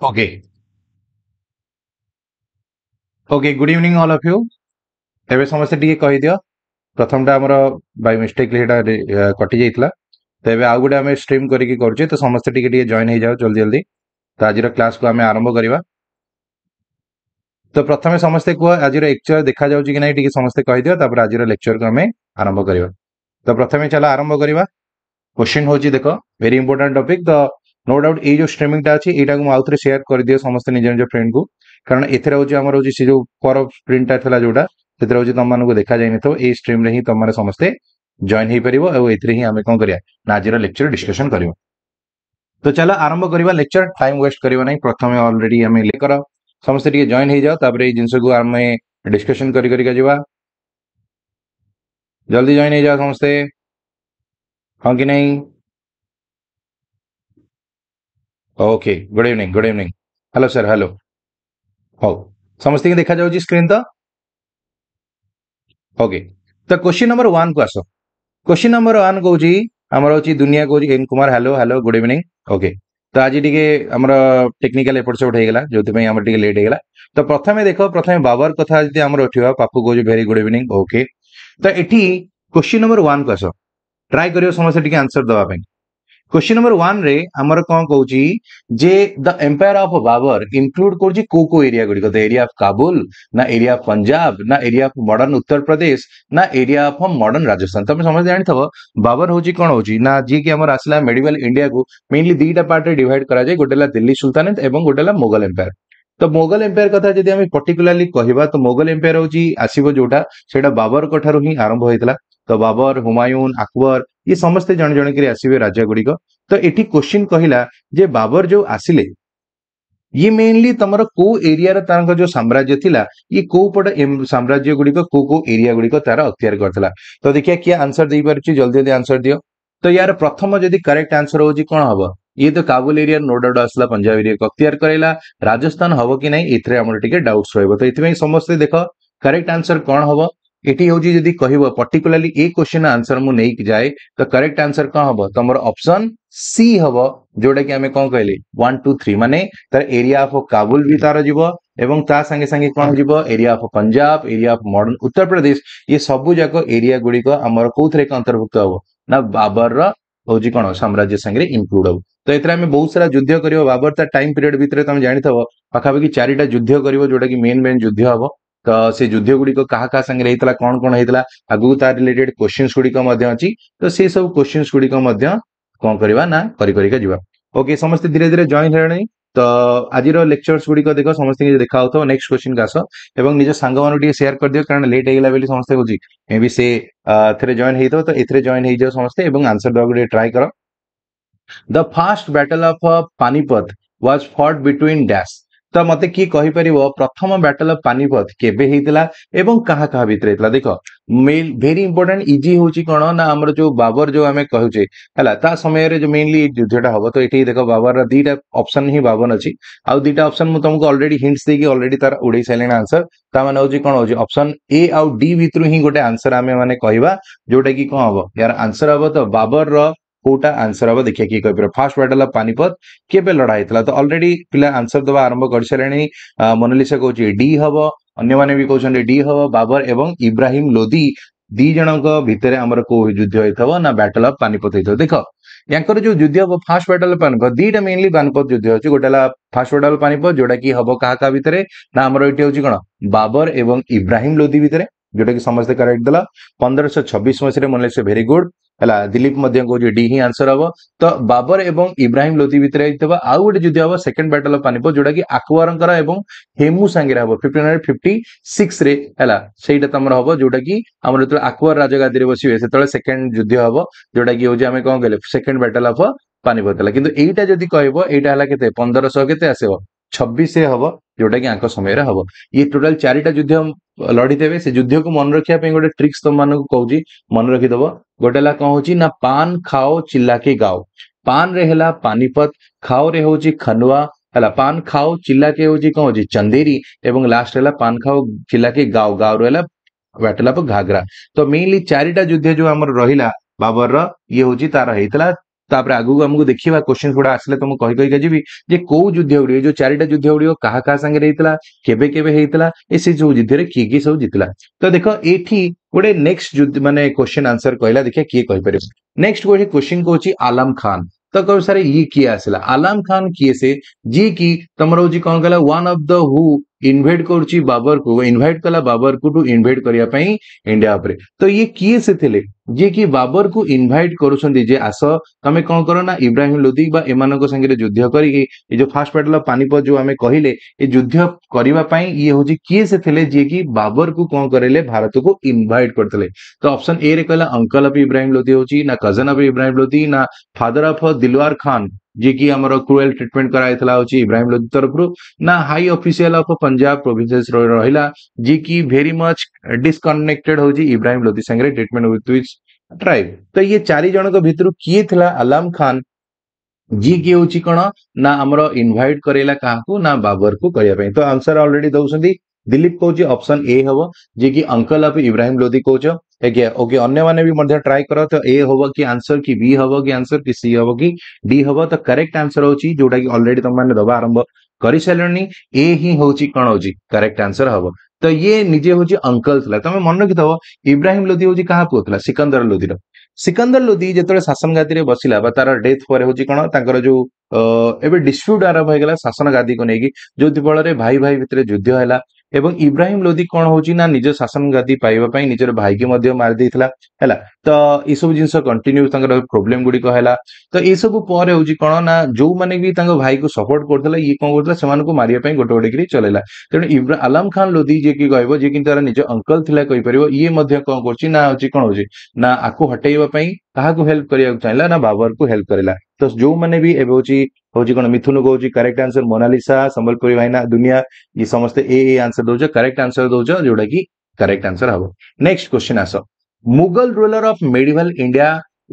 Okay. Okay, good evening all of you. ଏବେ ସମସ୍ତେ ଟିକେ କହିଦିଅ ପ୍ରଥମଟା ଆମର ବାଇ ମିଷ୍ଟେକଲି ସେଇଟା କଟି ଯାଇଥିଲା ତ ଏବେ ଆଉ ଗୋଟେ ଆମେ ଷ୍ଟ୍ରିମ୍ କରିକି କରୁଛେ ତ ସମସ୍ତେ ଟିକେ ଟିକେ ଜଏନ୍ ହେଇଯାଉ ଜଲ୍ଦି ଜଲ୍ଦି ତ ଆଜିର କ୍ଲାସ୍କୁ ଆମେ ଆରମ୍ଭ କରିବା ତ ପ୍ରଥମେ ସମସ୍ତେ କୁହ ଆଜିର ଲେକ୍ଚର ଦେଖାଯାଉଛି କି ନାହିଁ ଟିକେ ସମସ୍ତେ କହିଦିଅ ତାପରେ ଆଜିର ଲେକ୍ଚରକୁ ଆମେ ଆରମ୍ଭ କରିବା ତ ପ୍ରଥମେ ଚାଲ ଆରମ୍ଭ କରିବା क्वेश्चन हूँ देख भेरी इंपोर्टां टपिक तो नो डाउट ये स्ट्रीमिंग अच्छी यू आउ थे सेयार कर दिव्य समस्त निज निज फ्रेंड को कारण एर हूँ जो पर प्रिंटा था जोटा से तुम मन को देखा जाए तो ये स्ट्रीम हम तुम मैंने जॉन हो पार और ये कौन कर आज लेक्चर डिस्कशन कर तो चलो आरंभ करवा लेक्चर टाइम वेस्ट करना प्रथम अलरेडी आम लेकर समस्ते जॉन हो जाओ जिनस को आम डिस्कसन कर जल्दी जॉन हो जाओ समस्ते हाँ कि नहीं okay good evening good evening hello sir hello how समझते देखा तो? तो जी स्क्रीन तो ओके तो क्वेश्चन नंबर वन को आस क्वेश्चन नंबर वन कौन आमर दुनिया कौन N Kumar hello hello good evening okay तो आज टी आम टेक्निकाल एपट सेपट होगा जो लेट होगा तो प्रथम देख प्रथम बाबर कथा जी उठा पापू कौन भेरी गुड इवनिंग ओके तो ये क्वेश्चन नंबर वन को आस ट्राए कर समस्त आंसर देवाई क्वेश्चन नंबर वन रे आमर कौन कहूची जे the empire of Babur include करुची को को एरिया गुड़ी को द एरिया ऑफ काबुल ना एरिया ऑफ पंजाब ना area of modern Uttar Pradesh ना एरिया ऑफ मॉडर्न राजस्थान तमे समझ जानि थबो बाबर हूँ कौन हूँ ना जी कि हमर आसला मेडिवल इंडिया को मेनली दीटा पार्ट रे डिवाइड करा जाय गोटे दिल्ली सुल्तानेत और गोटे मोगल एम्पायर তো মোগল এম্পায়ার কথা যদি আমি পর্টিকুলারলি কহবা তো মোগল এম্পায়ার হচ্ছে आसीबो जोटा सेटा बाबर ঠার ही आरंभ होइतला तो बाबर হুমায়ুন अकबर ଇଏ ସମସ୍ତେ ଜଣେ ଜଣେ କରି ଆସିବେ ରାଜା ଗୁଡ଼ିକ ତ ଏଠି କୋଶ୍ଚିନ୍ କହିଲା ଯେ ବାବର ଯୋଉ ଆସିଲେ ଇଏ ମେନଲି ତମର କୋଉ ଏରିଆର ତାଙ୍କ ଯୋଉ ସାମ୍ରାଜ୍ୟ ଥିଲା ଇଏ କୋଉ ପଟ ସାମ୍ରାଜ୍ୟ ଗୁଡ଼ିକ କୋଉ କୋଉ ଏରିଆ ଗୁଡ଼ିକ ତାର ଅକ୍ତିଆର କରିଥିଲା ତ ଦେଖିବା କିଏ ଆନ୍ସର ଦେଇପାରୁଛି ଜଲ୍ଦି ଜଲ୍ଦି ଆନ୍ସର ଦିଅ ତ ୟାର ପ୍ରଥମ ଯଦି କରେକ୍ଟ ଆନ୍ସର ହଉଛି କଣ ହବ ଇଏ ତ କାବୁଲ ଏରିଆ ନୋ ଡାଉଟ୍ ଆସିଲା ପଞ୍ଜାବ ଏରିଆକୁ ଅକ୍ତିଆର କରାଇଲା ରାଜସ୍ଥାନ ହବ କି ନାହିଁ ଏଥିରେ ଆମର ଟିକେ ଡାଉଟ୍ସ ରହିବ ତ ଏଥିପାଇଁ ସମସ୍ତେ ଦେଖ କରେକ୍ଟ ଆନ୍ସର କଣ ହବ एटी जदि कह पर्टिकुलाली ए क्वेश्चन आंसर मुझे जाए तो करेक्ट आंसर कौन हम तुम ऑप्शन सी हम जोटा कि कौन कहे वन टू थ्री मान तार एरिया अफ काबुल भी तार जीवे सागे कौन जी area of Punjab area of modern Uttar Pradesh ये सब जाक एरिया गुड़िक कौथे अंतर्भुक्त हम ना बाबर रोज कौन साम्राज्य सागर इनक्लूड हम तो ये आम बहुत सारा युद्ध कर बाबर तर टाइम पीरियड भितर तुम जानव पाखापाखि चार युद्ध कर जोटा मेन मेन युद्ध हम तो से युद्ध गुड़िक क्या क्या सागर कौन कौन होता है आगे तार रिलेटेड क्वेश्चन गुड़िक्ची तो से सब क्वेश्चन गुड़िक कौन करवा ना करके ओके समस्त धीरे धीरे जॉन हेला तो आज लेक्चर्स गुड़िक देख समस्त देखा हो नेक्ट क्वेश्चन का आस और निज सांग सेयार कर दिव कारण लेट होगा समस्त कहते मे बी जॉन हो तो ए जॉन हो समस्ते आंसर देवा ट्राए कर the first battle of Panipat was fought between dash तो मत कि प्रथम बैटल अफ पानीपत के देख मेल भेरी इंपोर्टां इजी हूँ कौन ना आम जो बाबर जो आम कहे समय मेनली युद्ध हम तो ये देख बाबर दिटा अप्सन ही बाबन अच्छी आउ दीटा अप्सन मुझको अलरेडी हिंट्स देखिए अलरेडी तरह उड़े सारे आंसर तमें हूँ कौन हूँ अप्सन ए आउ डी भितर ही गोटे आंसर आम मैंने कहवा जोटा कि कौन हम यार आंसर हम तो बाबर र कोटा आंसर हम देखिए किए कह फास्ट बार्ट है पानीपत केवे लड़ाई तो अलरेडी पिला आंसर दवा आरंभ कर सारे मोनालीसा कहे डी हम अन्य भी कहते डी हम बाबर और इब्राहिम लोदी दी जन भितर आमर को युद्ध होता ना बैटल अफ पानीपत होता देख ୟାଙ୍କର ଯୋଉ ଯୁଦ୍ଧ ହବ ଫାଷ୍ଟ ବ୍ୟାଟଲ ପାନିପତ ଦିଟା ମେନଲି ପାନିପତ ଯୁଦ୍ଧ ଅଛି ଗୋଟେ ହେଲା ଫାଷ୍ଟ ବ୍ୟାଟଲ ପାନିପତ ଯୋଉଟା କି ହବ କାହା କାହା ଭିତରେ ନା ଆମର ଏଠି ହଉଛି କଣ ବାବର ଏବଂ ଇବ୍ରାହିମ ଲୋଦି ଭିତରେ ଯୋଉଟା କି ସମସ୍ତେ କରେକ୍ଟ ଦେଲା ପନ୍ଦରଶହ ଛବିଶ ମସିହାରେ ମନେ ସେ ଭେରି ଗୁଡ୍ ହେଲା ଦିଲ୍ଲୀପ ମଧ୍ୟ କହୁଛି ଡି ହିଁ ଆନ୍ସର ହବ ତ ବାବର ଏବଂ ଇବ୍ରାହିମ ଲୋତି ଭିତରେ ହେଇଥିବା ଆଉ ଗୋଟେ ଯୁଦ୍ଧ ହବ ସେକେଣ୍ଡ ବ୍ୟାଟଲ ଅଫ୍ ପାନିପତ ଯୋଉଟାକି ଆକବରଙ୍କର ଏବଂ ହେମୁ ସାଙ୍ଗରେ ହବ ଫିଫ୍ଟି ନାଇନ୍ ଫିଫ୍ଟି ସିକ୍ସରେ ହେଲା ସେଇଟା ତମର ହବ ଯୋଉଟାକି ଆମର ଯେତେବେଳେ ଆକବର ରାଜଗାଦିରେ ବସିବେ ସେତେବେଳେ ସେକେଣ୍ଡ ଯୁଦ୍ଧ ହବ ଯୋଉଟାକି ହଉଛି ଆମେ କଣ କହିଲେ ସେକେଣ୍ଡ ବ୍ୟାଟଲ ଅଫ୍ ପାନିପତ ହେଲା କିନ୍ତୁ ଏଇଟା ଯଦି କହିବ ଏଇଟା ହେଲା କେତେ ପନ୍ଦରଶହ କେତେ ଆସିବ ଛବିଶରେ ହବ ଯୋଉଟାକି ଆଙ୍କ ସମୟରେ ହବ ଇଏ ଟୋଟାଲ ଚାରିଟା ଯୁଦ୍ଧ लड़ी थे से युद्ध को मन रखा गोटे ट्रिक्स तुम मानक कौन मन रखीद गोटे कौन हूँ ना पान खाओ चिल्लाके गाओ पान रे है पानीपत खाओ रे हूँ खनुआ है पान खाओ चिल्लाके हूँ कौन हूँ चंदेरी एवं लास्ट है पान खाओ चिल्लाके गाओ गाओ रहा वैटलाप घाघरा तो मेनली चारिटा युद्ध जो आम रहा बाबर रे हूँ तार होता तापर आगू आमको देखा क्वेश्चन गुड़ा आसे तो मुझे कही कही जी को युद्ध गुड़ी जो चारिटा युद्ध गुड़ी क्या क्या सागर होता है केवेला से सब युद्ध किए किए सब जीतला तो देख ये गोटे नेक्स्ट युद्ध मानते क्वेश्चन आंसर कहला देखिए किए कहीपर नेक्स्ट गोटे क्वेश्चन कौन आलाम खान तो कह सारे ये किए आसला आलाम खान किए से जी कि तुम हूँ कौन कहला one of the who invite कर बाबर को इनभाइट कला बाबर को टू इनभाइट करने इंडिया तो ये किए से थे जे कि बाबर को इनभाइट कर आस तुम कौन करो ना इब्राहिम लोदी एमगे युद्ध करी ये जो फास्ट पानीपत जो आम कहले युद्ध करने ये हूँ किए से थे जी कि बाबर को कौन करेंगे भारत को इनभैट करते तो अपसन ए रे कहला अंकल अफ इब्राहिम लोदी हूँ ना कजन अफ इब्राहिम लोदी ना फादर अफ दिलवार खान जिकि आमर क्रुएल ट्रिटमेंट कराइला इब्राहिम लोधी तरफ ना high official of Punjab province रहा जिकि भेरी मच डिस्कनेक्टेड हूँ इब्राहिम लोधी सागर ट्रिटमेंट विथ विच ट्राइव तो ये चारजण भितर किए थी आलम खान जिकि हूँ कौन ना आमर इनभैट कराइला क्या ना बाबर को कहना तो आंसर अलरेडी दौर दिलीप कहि अप्सन ए हम जी अंकल अफ इब्राहिम लोधी कौच आज्ञा ओके अन्य माने भी मध्य ट्राई करो तो ए हो कि आंसर कि बी हो कि आंसर कि सी हो कि डी हो तो करेक्ट आंसर हूँ जोटा कि अलरेडी तुम मैंने दबा आरंभ कर सारे ए हि हूँ कौन हो करेक्ट आंसर हम तो ये निजे हूँ अंकल था तुम मन रखी थो इब्राहिम लोधी हूँ क्या पुआला सिकंदर लोधी सिकंदर लोधी जो शासन गादी में बसला तार डेथ पर हूँ कौन तर जो एवं डिस्प्यूट आरंभ हो गला शासन गादी को लेकिन जो फल भाई भाई भितर युद्ध है ଏବଂ ଇବ୍ରାହିମ ଲୋଦି କ'ଣ ହଉଛି ନା ନିଜ ଶାସନ ଗାଦି ପାଇବା ପାଇଁ ନିଜର ଭାଇକି ମଧ୍ୟ ମାରି ଦେଇଥିଲା ହେଲା ତ ଏସବୁ ଜିନିଷ କଣ୍ଟିନ୍ୟୁ ତାଙ୍କର ପ୍ରୋବ୍ଲେମ ଗୁଡ଼ିକ ହେଲା ତ ଏସବୁ ପରେ ହଉଛି କ'ଣ ନା ଯୋଉମାନେ ବି ତାଙ୍କ ଭାଇକୁ ସପୋର୍ଟ କରୁଥିଲେ ଇଏ କ'ଣ କରୁଥିଲା ସେମାନଙ୍କୁ ମାରିବା ପାଇଁ ଗୋଟେ ଗୋଟେ କରି ଚଲେଇଲା ତେଣୁ ଇବ୍ରା ଆଲାମ ଖାନ ଲୋଦି ଯିଏ କି କହିବ ଯିଏ କିନ୍ତୁ ତାର ନିଜ ଅଙ୍କଲ ଥିଲା କହିପାରିବ ଇଏ ମଧ୍ୟ କ'ଣ କରୁଛି ନା ହଉଛି କ'ଣ ହଉଛି ନା ଆକୁ ହଟେଇବା ପାଇଁ କାହାକୁ ହେଲ୍ପ କରିବାକୁ ଚାହିଁଲା ନା ବାବରକୁ ହେଲ୍ପ କରିଲା ତ ଯୋଉମାନେ ବି ଏବେ ହଉଛି হচ্ছে কোন মিথুন কৌছি করেক্ট আনসর মোনালিসা সম্বলপুরী ভাইনা দুনিয়া ই সমস্ত এ এ আনসর দৌছ করেক্ট আনসর দৌছ যোটা কি করেক্ট আনসর হব নেক্সট কোশ্চিন আস Mughal ruler of medieval India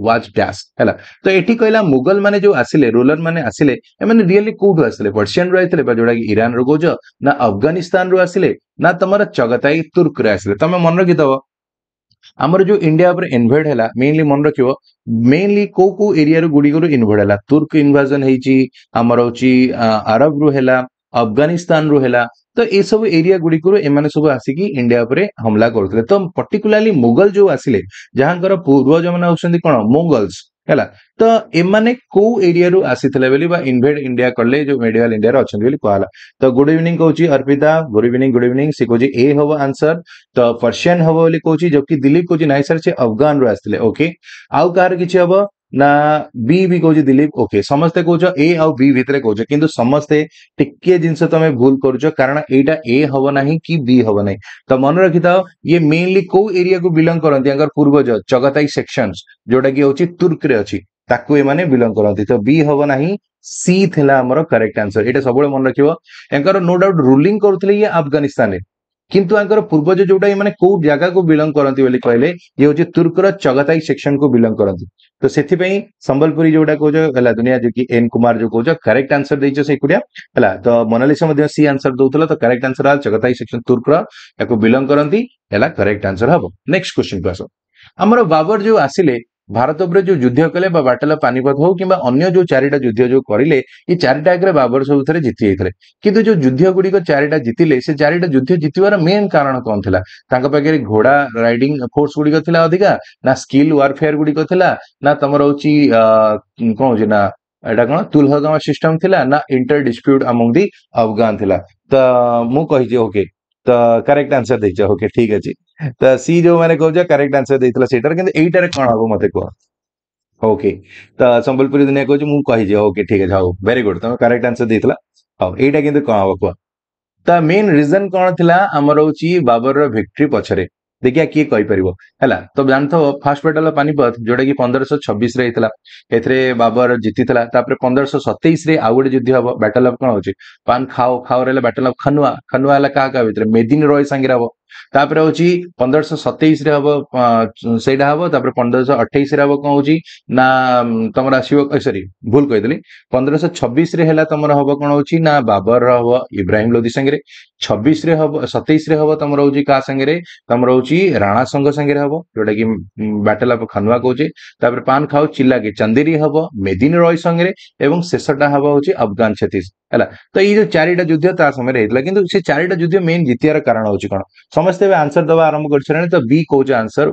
was dash ହେଲା ତ ଏଠି କହିଲା ମୁଗଲ ମାନେ ଯୋଉ ଆସିଲେ ରୋଲର ମାନେ ଆସିଲେ ଏମାନେ ରିଏଲି କୋଉଠୁ ଆସିଲେ ପର୍ସିଆନରୁ ଆସିଲେ ବା ଯୋଉଟାକି ଇରାନରୁ କହୁଛ ନା ଆଫଗାନିସ୍ତାନରୁ ଆସିଲେ ନା ତମର ଚଗତାଇ ତୁର୍କରେ ଆସିଲେ ତମେ ମନେ ରଖିଦବ ଆମର ଯୋଉ ଇଣ୍ଡିଆ ଉପରେ ଇନଭେଡ୍ ହେଲା ମେନଲି ମନେ ରଖିବ ମେନଲି କୋଉ କୋଉ ଏରିଆରୁ ଗୁଡିକରୁ ଇନଭେଡ୍ ହେଲା ତୁର୍କ ଇନଭାଜନ ହେଇଛି ଆମର ହଉଛି ଆରବରୁ ହେଲା ଆଫଗାନିସ୍ତାନରୁ ହେଲା ତ ଏସବୁ ଏରିଆ ଗୁଡିକରୁ ଏମାନେ ସବୁ ଆସିକି ଇଣ୍ଡିଆ ଉପରେ ହମଲା କରୁଥିଲେ ତ ପର୍ଟିକୁଲାରଲି ମୋଗଲ ଯୋଉ ଆସିଲେ ଯାହାଙ୍କର ପୂର୍ବଜମାନେ ହଉଛନ୍ତି କଣ ମୋଙ୍ଗଲ୍ସ हेला तो इमाने को एरिया रु आसीथले इंडिया कले जो मेडिवल इंडिया रे कहला तो गुड इवनिंग कहूची Arpita good evening good evening सिकोजी ए होव आंसर तो पर्शियन होव बेली जबकि दिलीप कहूची सर से अफगान रु आके ओके आउ कार किछ होव ना बी भी कहो दिलीप ओके समस्ते कौच ए आई भितर कौच कि समस्ते टिके जिनस तुम भूल कारण एटा ए हम ना कि बी हम ना तो मन रखी था ये मेनली कौ एरिया को बिलंग करती पूर्वज चगताई सेक्शन जोटा कि हूँ तुर्क अच्छी बिलंग करती तो बी हम ना सी थी करेक्ट आंसर ये सब मन रखर नो डाउट रूलींग करते ये अफगानिस्तान किंतु पूर्वज जोटा मैंने कौ जग को बिलंग करती कहले ये हूँ तुर्कर चगताई सेक्शन को बिलंग करती तो से संबलपुरी जोटा कौ दुनिया जो कि एन कुमार जो कौज कैरेक्ट आंसर देखा है तो मनालीसा सी आंसर दौला तो कैरेक्ट आंसर है चगताई सेक्शन तुर्कर या बिलंग करती कैरेक्ट आंसर हम नेक्ट क्वेश्चन को आस बाबर जो आसिले ଭାରତ ଉପରେ ଯୋଉ ଯୁଦ୍ଧ କଲେ ବା ବାଟଲା ପାନିପଥ ହଉ କିମ୍ବା ଅନ୍ୟ ଯୋଉ ଚାରିଟା ଯୁଦ୍ଧ ଯୋଉ କରିଲେ ଏ ଚାରିଟା ଆଗରେ ବାବର ସବୁଥିରେ ଜିତି ଯାଇଥିଲେ କିନ୍ତୁ ଯୋଉ ଯୁଦ୍ଧ ଗୁଡିକ ଚାରିଟା ଜିତିଲେ ସେ ଚାରିଟା ଯୁଦ୍ଧ ଜିତିବାର ମେନ୍ କାରଣ କଣ ଥିଲା ତାଙ୍କ ପାଖରେ ଘୋଡା ରାଇଡିଂ ଫୋର୍ସ ଗୁଡିକ ଥିଲା ଅଧିକା ନା ସ୍କିଲ୍ ୱାରଫେୟାର ଗୁଡିକ ଥିଲା ନା ତମର ହଉଛି କଣ ହଉଛି ନା ଏଇଟା କଣ ତୁଲହଗାମା ସିଷ୍ଟମ ଥିଲା ନା inter dispute among the Afghan ଥିଲା ତ ମୁଁ କହିଛି ଓକେ ତ କରେକ୍ଟ ଆନ୍ସର ଦେଇଛ ଓକେ ଠିକ ଅଛି सी जो मैंने कहो करेक्ट आंसर देता सेटार कौन हम मत कह ओके तो संबलपुरी दुनिया कह मुझे ओके ठीक है हाउ भेरी गुड तुम करेक्ट आंसर देता हाउ कि कौन हम कह तो मेन रिजन कौन थी आमर हूँ बाबर रिक्ट्री पछरे देखिए किए कहीपर है तो जान फास्ट बैटल पानीपत जोटा कि पंद्रह पंदरश छबिश एथे बाबर जीती पंद्रह सतैश आउ गोटे युद्ध हम बैटल अफ कौन हो पान खाओ खाओ रहा बैटल अफ खनुआ खनुआ है क्या क्या भितर मेदिन रही सांगे हम ତାପରେ ହଉଛି ପନ୍ଦରଶହ ସତେଇଶରେ ହବ ସେଇଟା ହବ ତାପରେ ପନ୍ଦରଶହ ଅଠେଇଶରେ ହବ କଣ ହଉଛି ନା ତମର ଆସିବ ସରି ଭୁଲ କହିଦେଲି ପନ୍ଦରଶହ ଛବିଶରେ ହେଲା ତମର ହବ କଣ ହଉଛି ନା ବାବର ହବ ଇବ୍ରାହିମ ଲୋଦି ସାଙ୍ଗରେ ଛବିଶରେ ହବ ସତେଇଶରେ ହବ ତମର ହଉଛି କାହା ସାଙ୍ଗରେ ତମର ହଉଛି ରାଣା ସଂଘ ସାଙ୍ଗରେ ହବ ଯୋଉଟାକି ବ୍ୟାଟେଲ ଅଫ୍ ଖାନୁଆ କହୁଛେ ତାପରେ ପାନ୍ ଖାଉ ଚିଲାକି ଚାନ୍ଦିରି ହବ ମେଦିନ ରୟ ସାଙ୍ଗରେ ଏବଂ ଶେଷଟା ହବ ହଉଛି ଆଫଗାନ ଛତିଶ ହେଲା ତ ଏଇ ଯୋଉ ଚାରିଟା ଯୁଦ୍ଧ ତା ସମୟରେ ହେଇଥିଲା କିନ୍ତୁ ସେ ଚାରିଟା ଯୁଦ୍ଧ ମେନ୍ ଜିତିବାର କାରଣ ହଉଛି କଣ समस्ते आंसर दबा आरंभ कर सारे तो बी कौच आंसर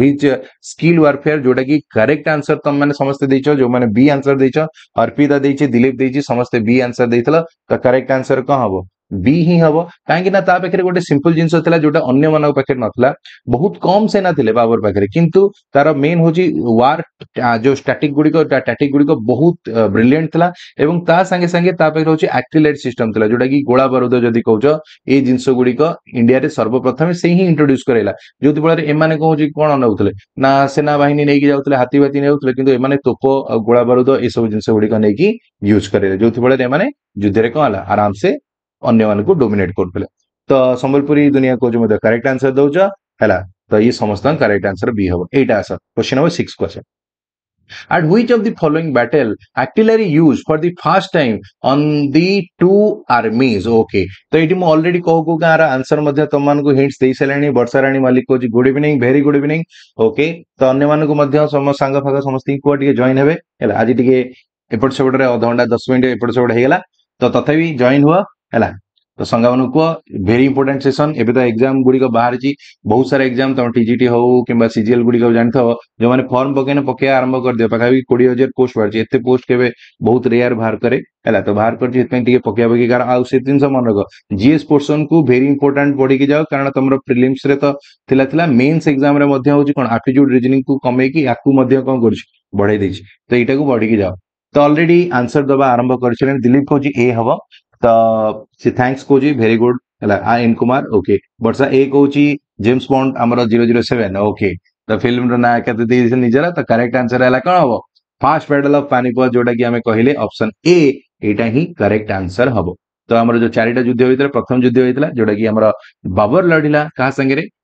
हिज स्किल वारफेयर जोटा की करेक्ट आंसर तुम मैंने समस्त दे जो मैंने बी आंसर देच अर्पिता दे दिलीप दे समस्त बी आंसर देखल तो करेक्ट आंसर कह हम ବି ହିଁ ହବ କାହିଁକି ନା ତା ପାଖରେ ଗୋଟେ ସିମ୍ପଲ ଜିନିଷ ଥିଲା ଯୋଉଟା ଅନ୍ୟମାନଙ୍କ ପାଖରେ ନଥିଲା ବହୁତ କମ ସେନା ଥିଲେ ବାବର ପାଖରେ କିନ୍ତୁ ତାର ମେନ୍ ହଉଛି ୱାର୍ ଯୋଉ ଷ୍ଟାଟିକ୍ ଗୁଡିକ ଟାଟିକ୍ ଗୁଡିକ ବହୁତ ବ୍ରିଲିଏଣ୍ଟ ଥିଲା ଏବଂ ତା ସାଙ୍ଗେ ସାଙ୍ଗେ ତା ପାଖରେ ହଉଛି ଆକ୍ରିଲାଇଟ୍ ସିଷ୍ଟମ ଥିଲା ଯୋଉଟା କି ଗୋଳା ବାରୁଦ ଯଦି କହୁଛ ଏଇ ଜିନିଷ ଗୁଡିକ ଇଣ୍ଡିଆରେ ସର୍ବପ୍ରଥମେ ସେ ହିଁ ଇଣ୍ଟ୍ରୋଡ୍ୟୁସ୍ କରାଇଲା ଯୋଉଥିଫଳରେ ଏମାନେ କଣ ହଉଛି କଣ ନେଉଥିଲେ ନା ସେନାବାହିନୀ ନେଇକି ଯାଉଥିଲେ ହାତୀ ବାତି ନେଉଥିଲେ କିନ୍ତୁ ଏମାନେ ତୋପ ଆଉ ଗୋଳା ବାରୁଦ ଏସବୁ ଜିନିଷ ଗୁଡିକ ନେଇକି ୟୁଜ୍ କରାଇଲେ ଯୋଉଥିଫଳରେ ଏମାନେ ଯୁଦ୍ଧରେ କଣ ହେଲା ଆରାମସେ ଅନ୍ୟମାନଙ୍କୁ ଡୋମିନେଟ୍ କରୁଥିଲେ ତ ସମ୍ବଲପୁରୀ ଦୁନିଆ କହୁଛି ମଧ୍ୟ କରେକ୍ଟ ଆନ୍ସର ଦଉଛ ହେଲା ତ ଇଏ ସମସ୍ତଙ୍କ କରେକ୍ଟ ଆନ୍ସର ବି ହବ ଏଇଟା ଆସ କ୍ୱେଶ୍ଚନ ହବ six question At which of the following battle artillery used for the first time on the two armies? Okay. तो ये मुझे already कहू कह आंसर मध्य तुम मानक हिंट्स दे सारे वर्षा राणी मल्लिक कह good evening very good evening okay तो अन्य मानक सांग फाग समस्त कह टे जॉइन हे आज टे एपट सेपट अधघंटा दस मिनट एपट सेपट हो तो तथा जॉइन हुआ है तो संघ कह भेरी इंपोर्टां सेसन एवं एक्जाम गुड़िक बाहर बहुत सारा एक्जाम तुम टीजी हो कि सीजीएल गुड़िक जान थो जो मैंने फर्म पकईने पकैया आरंभ कर दिव्य पाखापी कोड़े हजार पोस्ट बाहर एत पोस्ट के बहुत रेयर बाहर करे है तो बाहर कर पकिया पकी कारण आज से जिन मन रख जीएस पोर्सन को भेरी इंपोर्टां पढ़ की जाओ कारण तुम प्रिलिम्स तो मेन्स एक्जाम कौन आटीच्यूड रिजनिंग को कमे कि कौन कर बढ़ाई दे तो यही बढ़ी जाओ तो अलरेडी आंसर दबा आरंभ कर दिलीप कौन ए हम थैंक्स कोची very good Aryan Kumar okay but sir एक हूँ जेम्स बॉन्ड आमर zero zero seven okay the film ना तो करेक्ट आंसर है कौन हम फास्ट पेडल अफ पानीपत जोटा कि आम कहले ऑप्शन ए यहाँ ही करेक्ट आंसर हम तो आम जो चार युद्ध होता प्रथम युद्ध होता जोटा कि बाबर लड़िला क्या सागर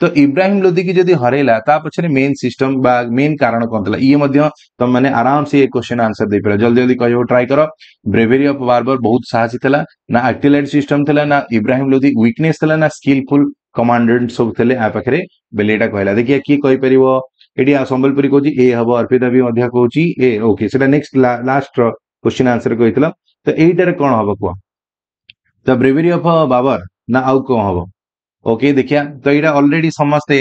तो इब्राहिम लोदी की जी हरला पचरे मेन सिस्टम मेन कारण कौन था ये तुम तो मैंने आराम से ये क्वेश्चन आंसर दे पार जल्दी जल्दी कह ट्राए कर ब्रेवेरी अफ बारबर बहुत साहसी था ना आक्टिलेट सिस्टम था ना इब्राहिम लोदी विकनेस था ना स्किलफुल कमाण्डेट सब थे आ पाखे बेले कहला देखिए किए कहपर ये संबलपुरी कहि ए हम अर्पित भी कौन ए okay next last question answer कही तो यार कौन हम कह तो ब्रेवेरी अफ बाबर ना आउ कौन हम ওকে দেখিয়া তো এইটা অলরেডি সমস্তে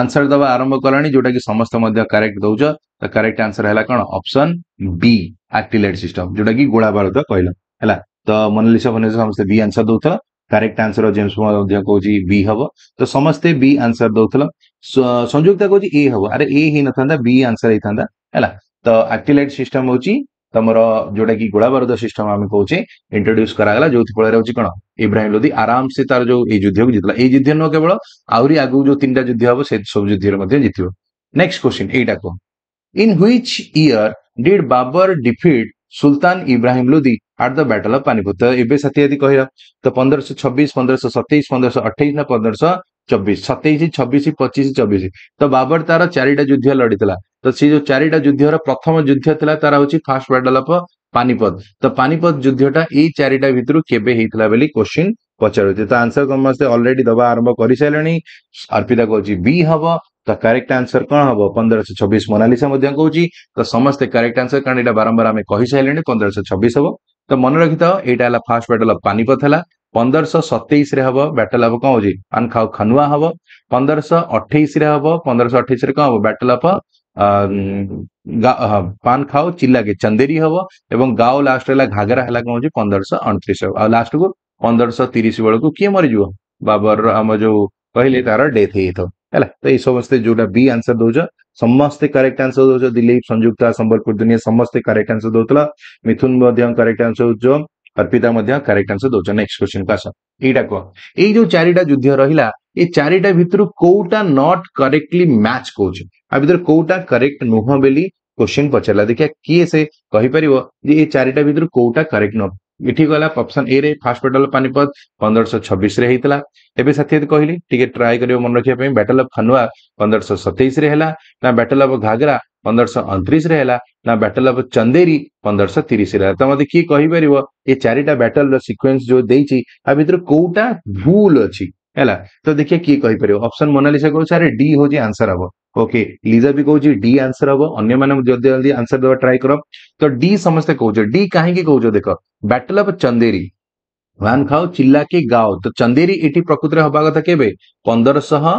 আনসর দেওয়া আরম্ভ কলানি যেটা কি সমস্ত কারেক্ট দৌছ তো কারেক্ট আনসর হল কোণ অপশন বি আক্টিলেট সিস্টম যেটা কি গোড়া ভারত কহিল হল তো মোনালিসা ফোনালিসা সমস্তে বি আনসর দৌথ কারেক্ট আনসর জেমস কৌছি বি হব তো সমস্তে বি আনসর দৌথল ସଂଯୁକ୍ତା କହୁଛି ଏ ହବ ଆରେ ଏ ହେଇନଥାନ୍ତା ବି ଆନ୍ସର ହେଇଥାନ୍ତା ହେଲା ତ ଆକ୍ଟିଲାଇଟ୍ ସିଷ୍ଟମ ହଉଛି ତମର ଯୋଉଟା କି ଗୋଳାବାରୁଦ ସିଷ୍ଟମ ଆମେ କହୁଛେ ଇଣ୍ଟ୍ରୋଡ୍ୟୁସ କରାଗଲା ଯୋଉଥି ଫଳରେ ହଉଛି କଣ ଇବ୍ରାହିମ ଲୋଦି ଆରାମସେ ତାର ଯୋଉ ଏଇ ଯୁଦ୍ଧକୁ ଜିତିଲା ଏଇ ଯୁଦ୍ଧ ନୁହଁ କେବଳ ଆହୁରି ଆଗକୁ ଯୋଉ ତିନିଟା ଯୁଦ୍ଧ ହବ ସେ ସବୁ ଯୁଦ୍ଧରେ ମଧ୍ୟ ଜିତିବ ନେକ୍ସଟ କ୍ୱେଶ୍ଚିନ୍ ଏଇଟା କୁହ in which year did Babar defeat Sultan Ibrahim Lodi at the battle of Panipat ତ ଏବେ ସାଥୀ ଯଦି କହିବା ତ ପନ୍ଦରଶହ ଛବିଶ ପନ୍ଦରଶହ ସତେଇଶ ପନ୍ଦରଶହ ଅଠେଇଶ ନା ପନ୍ଦରଶହ ଚବିଶ ସତେଇଶ ଛବିଶ ପଚିଶ ଚବିଶ ତ ବାବର ତାର ଚାରିଟା ଯୁଦ୍ଧ ଲଢିଥିଲା ତ ସେଇ ଯୋଉ ଚାରିଟା ଯୁଦ୍ଧର ପ୍ରଥମ ଯୁଦ୍ଧ ଥିଲା ତାର ହଉଛି ଫାର୍ଷ୍ଟ ବ୍ୟାଟଲ ଅଫ୍ ପାନିପତ ତ ପାନିପତ ଯୁଦ୍ଧଟା ଏଇ ଚାରିଟା ଭିତରୁ କେବେ ହେଇଥିଲା ବୋଲି କ୍ୱେଶ୍ଚିନ୍ ପଚାରୁଛି ତ ଆନ୍ସର ସମସ୍ତେ ଅଲରେଡି ଦବା ଆରମ୍ଭ କରିସାରିଲେଣି ଅର୍ପିତା କହୁଛି ବି ହବ ତ କରେକ୍ଟ ଆନ୍ସର କଣ ହବ ପନ୍ଦରଶହ ଛବିଶ ମୋନାଲିସା ମଧ୍ୟ କହୁଛି ତ ସମସ୍ତେ କରେକ୍ଟ ଆନ୍ସର କାରଣ ଏଇଟା ବାରମ୍ବାର ଆମେ କହିସାରିଲେଣି ପନ୍ଦରଶହ ଛବିଶ ହବ ତ ମନେ ରଖିଥାଅ ଏଇଟା ହେଲା ଫାର୍ଷ୍ଟ ବ୍ୟାଟଲ ଅଫ୍ ପାନିପତ ହେଲା ପନ୍ଦରଶହ ସତେଇଶରେ ହବ ବ୍ୟାଟଲ ଅଫ୍ କଣ ହଉଛି ଆନଖାଉ ଖାନୁଆ ହବ ପନ୍ଦରଶହ ଅଠେଇଶରେ ହବ ପନ୍ଦରଶହ ଅଠେଇଶରେ କଣ ହବ ବ୍ୟାଟଲ ଅଫ୍ ପାନ୍ ଖାଉ ଚିଲାକେ ଚନ୍ଦେରୀ ହବ ଏବଂ ଗାଓ ଲାଷ୍ଟ ହେଲା ଘାଗରା ହେଲା କ'ଣ ହେଉଛି ପନ୍ଦରଶହ ଅଣତିରିଶ ଆଉ ଲାଷ୍ଟକୁ ପନ୍ଦରଶହ ତିରିଶ ବେଳକୁ କିଏ ମରିଯିବ ବାବରର ଆମ ଯୋଉ କହିଲେ ତାର ଡେଥ୍ ହେଇଥିବ ହେଲା ତ ଏଇ ସମସ୍ତେ ଯୋଉଟା ବି ଆନ୍ସର ଦଉଛ ସମସ୍ତେ କରେକ୍ଟ ଆନ୍ସର ଦଉଛ ଦିଲ୍ଲୀପ ସଂଯୁକ୍ତା ସମ୍ବଲପୁର ଦୁନିଆ ସମସ୍ତେ କରେକ୍ଟ ଆନ୍ସର ଦଉଥିଲ ମିଥୁନ ମଧ୍ୟ କରେକ୍ଟ ଆନ୍ସର ଦଉଛ ଅର୍ପିତା ମଧ୍ୟ କରେକ୍ଟ ଆନ୍ସର ଦଉଛ ନେକ୍ସଟ କ୍ୱେଶ୍ଚନକୁ ଆସ ଏଇଟା କୁହ ଏଇ ଯୋଉ ଚାରିଟା ଯୁଦ୍ଧ ରହିଲା ए चारिटा भितर कोउटा नॉट करेक्टली मैच कोच आ भितर कोउटा करेक्ट नोह बेली क्वेश्चन पचला देखिए किए से कहि परबो जे ए चारिटा भितर कोउटा करेक्ट नो इठी गला ऑप्शन ए रे बैटल ऑफ पानीपत 1526 रे हेतला एबे साथी कहली ठीक ट्राई करियो मन रखिया पे बैटल ऑफ खनवा 1527 रे हला ना बैटल ऑफ घाघरा 1529 रे बैटल ऑफ चंदेरी 1530 रे त मते की कहि परबो ए चारिटा बैटल रो जो देई छी आ भितर कोउटा भूल अच्छी है तो देखिए किए कहीपर अप्सन मोनालीसा कह सारे डी हूँ आंसर हम ओके लीजा भी कहे डी आंसर हम अन्य जल्दी जल्दी आंसर देव ट्राए कर तो डी समस्त कौ डी कहीं कौ देख बैटल अफ चंदेरी वन खाओ चिल्ला के गाओ तो चंदेरी ये प्रकृति में हवा कथा केवे पंद्रह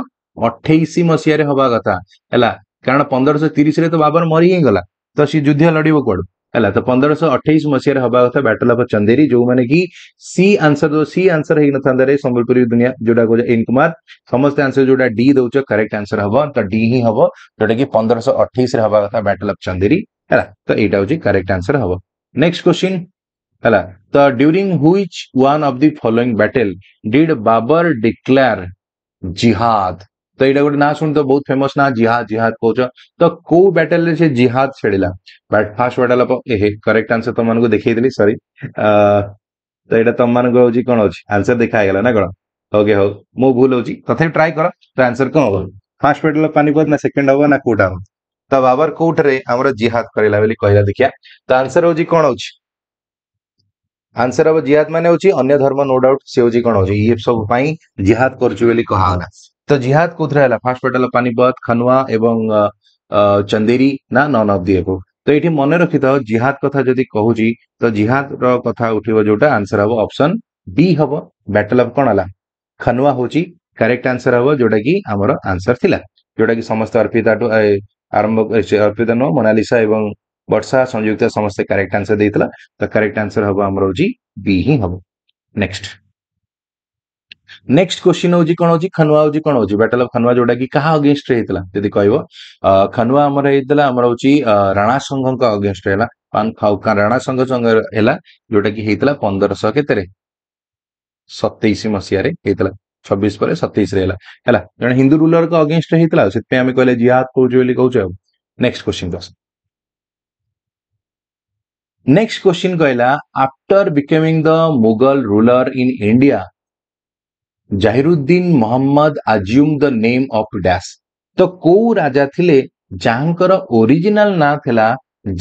अठाई मसीह हवा कथा है कारण पंद्रह तीस तो बाबर मरी गला तो सी युद्ध लड़ब कौ है तो पंद्रह अठाई मसीह कथा बैटल अफ चंदेरी जो मैंने कि सी आंसर जो सी आंसर है ना रे संबलपुरी दुनिया जोटा इन कुमार समस्त आंसर जो डी दौ करेक्ट आंसर हम तो डी ही हम जोटा पंद्रह अठाई कथा बैटल अफ चंदेरी है तो यही करेक्ट आंसर हम नेक्स्ट क्वेश्चन है तो during which one the following battle did Babar declare jihad तो यहाँ गोटे ना शुणी तो बहुत फेमस ना जिहाद जिहाद कौच तो कौ बैटल से जिहाद छेड़ा but first battle correct answer तुम मानक देखे सरी तो यहाँ तुम मानक कौन अच्छी आंसर देखा गला ना कौन ओके हाउ मो भूल होची तथा ट्राए कर आंसर कौन हम फास्ट बैटल पानीपत ना सेकेंड हम ना कौटा हम तो बाबर कौटे आम जिहाद करा कहला देखिया तो आंसर हूँ कौन अच्छी आंसर हम जिहाद मान अन्य धर्म नो डाउट सी हूँ कौन हो सब जिहाद करा તો જિહાદ કુદ રહેલા ফার্স্ট পেডাল পানিপত খানুয়া এবং চন্দেরি না নন অফ দি এভোভ তো এটি মনে ରଖିଥାଅ জিহাদ কথা যদি କହୁଛି ତ ଜିହାଦର କଥା ଉଠିବ ଯୋଉଟା ଆନ୍ସର ହବ ଅପସନ ବି ହବ ବ୍ୟାଟଲ ଅଫ କ'ଣ ହେଲା ଖାନୁଆ ହଉଛି କରେକ୍ଟ ଆନ୍ସର ହବ ଯୋଉଟା କି ଆମର ଆନ୍ସର ଥିଲା ଯୋଉଟା କି ସମସ୍ତେ ଅର୍ପିତାଠୁ ଆରମ୍ଭ ଅର୍ପିତା ନୁହଁ ମୋନାଲିସା ଏବଂ ବର୍ଷା ସଂଯୁକ୍ତା ସମସ୍ତେ କରେକ୍ଟ ଆନ୍ସର ଦେଇଥିଲା ତ କରେକ୍ଟ ଆନ୍ସର ହବ ଆମର ହଉଛି ବି ହିଁ ହବ ନେକ୍ସଟ ନେକ୍ସଟ କ୍ୱେଶ୍ଚିନ୍ ହଉଛି କଣ ହଉଛି ଖନୁଆ ହଉଛି କଣ ହଉଛି ବ୍ୟାଟଲ ଅଫ୍ ଖନୁଆ ଯୋଉଟା କି କାହା ଅଗେନଷ୍ଟରେ ହେଇଥିଲା ଯଦି କହିବ ଖନୁଆ ଆମର ହେଇଥିଲା ଆମର ହଉଛି ରାଣା ସଂଘଙ୍କ ଅଗେନଷ୍ଟରେ ହେଲା ରାଣା ସଂଘ ସଂଘ ହେଲା ଯୋଉଟା କି ହେଇଥିଲା ପନ୍ଦରଶହ କେତେରେ ସତେଇଶ ମସିହାରେ ହେଇଥିଲା ଛବିଶ ପରେ ସତେଇଶରେ ହେଲା ହେଲା ଜଣେ ହିନ୍ଦୁ ରୁଲରଙ୍କ ଅଗେନଷ୍ଟରେ ହେଇଥିଲା ସେଥିପାଇଁ ଆମେ କହିଲେ ଜିହାଦ କହୁଛୁ ବୋଲି କହୁଛୁ ଆଉ ନେକ୍ସଟ କ୍ୱେଶ୍ଚିନ୍ ଆସ ନେକ୍ସଟ କ୍ୱେଶ୍ଚିନ୍ କହିଲା after becoming the Mughal ruler in India Zahiruddin Mohammad assume the name of dash ତ କୋଉ ରାଜା ଥିଲେ ଯାହାଙ୍କର ଓରିଜିନାଲ ନାଁ ଥିଲା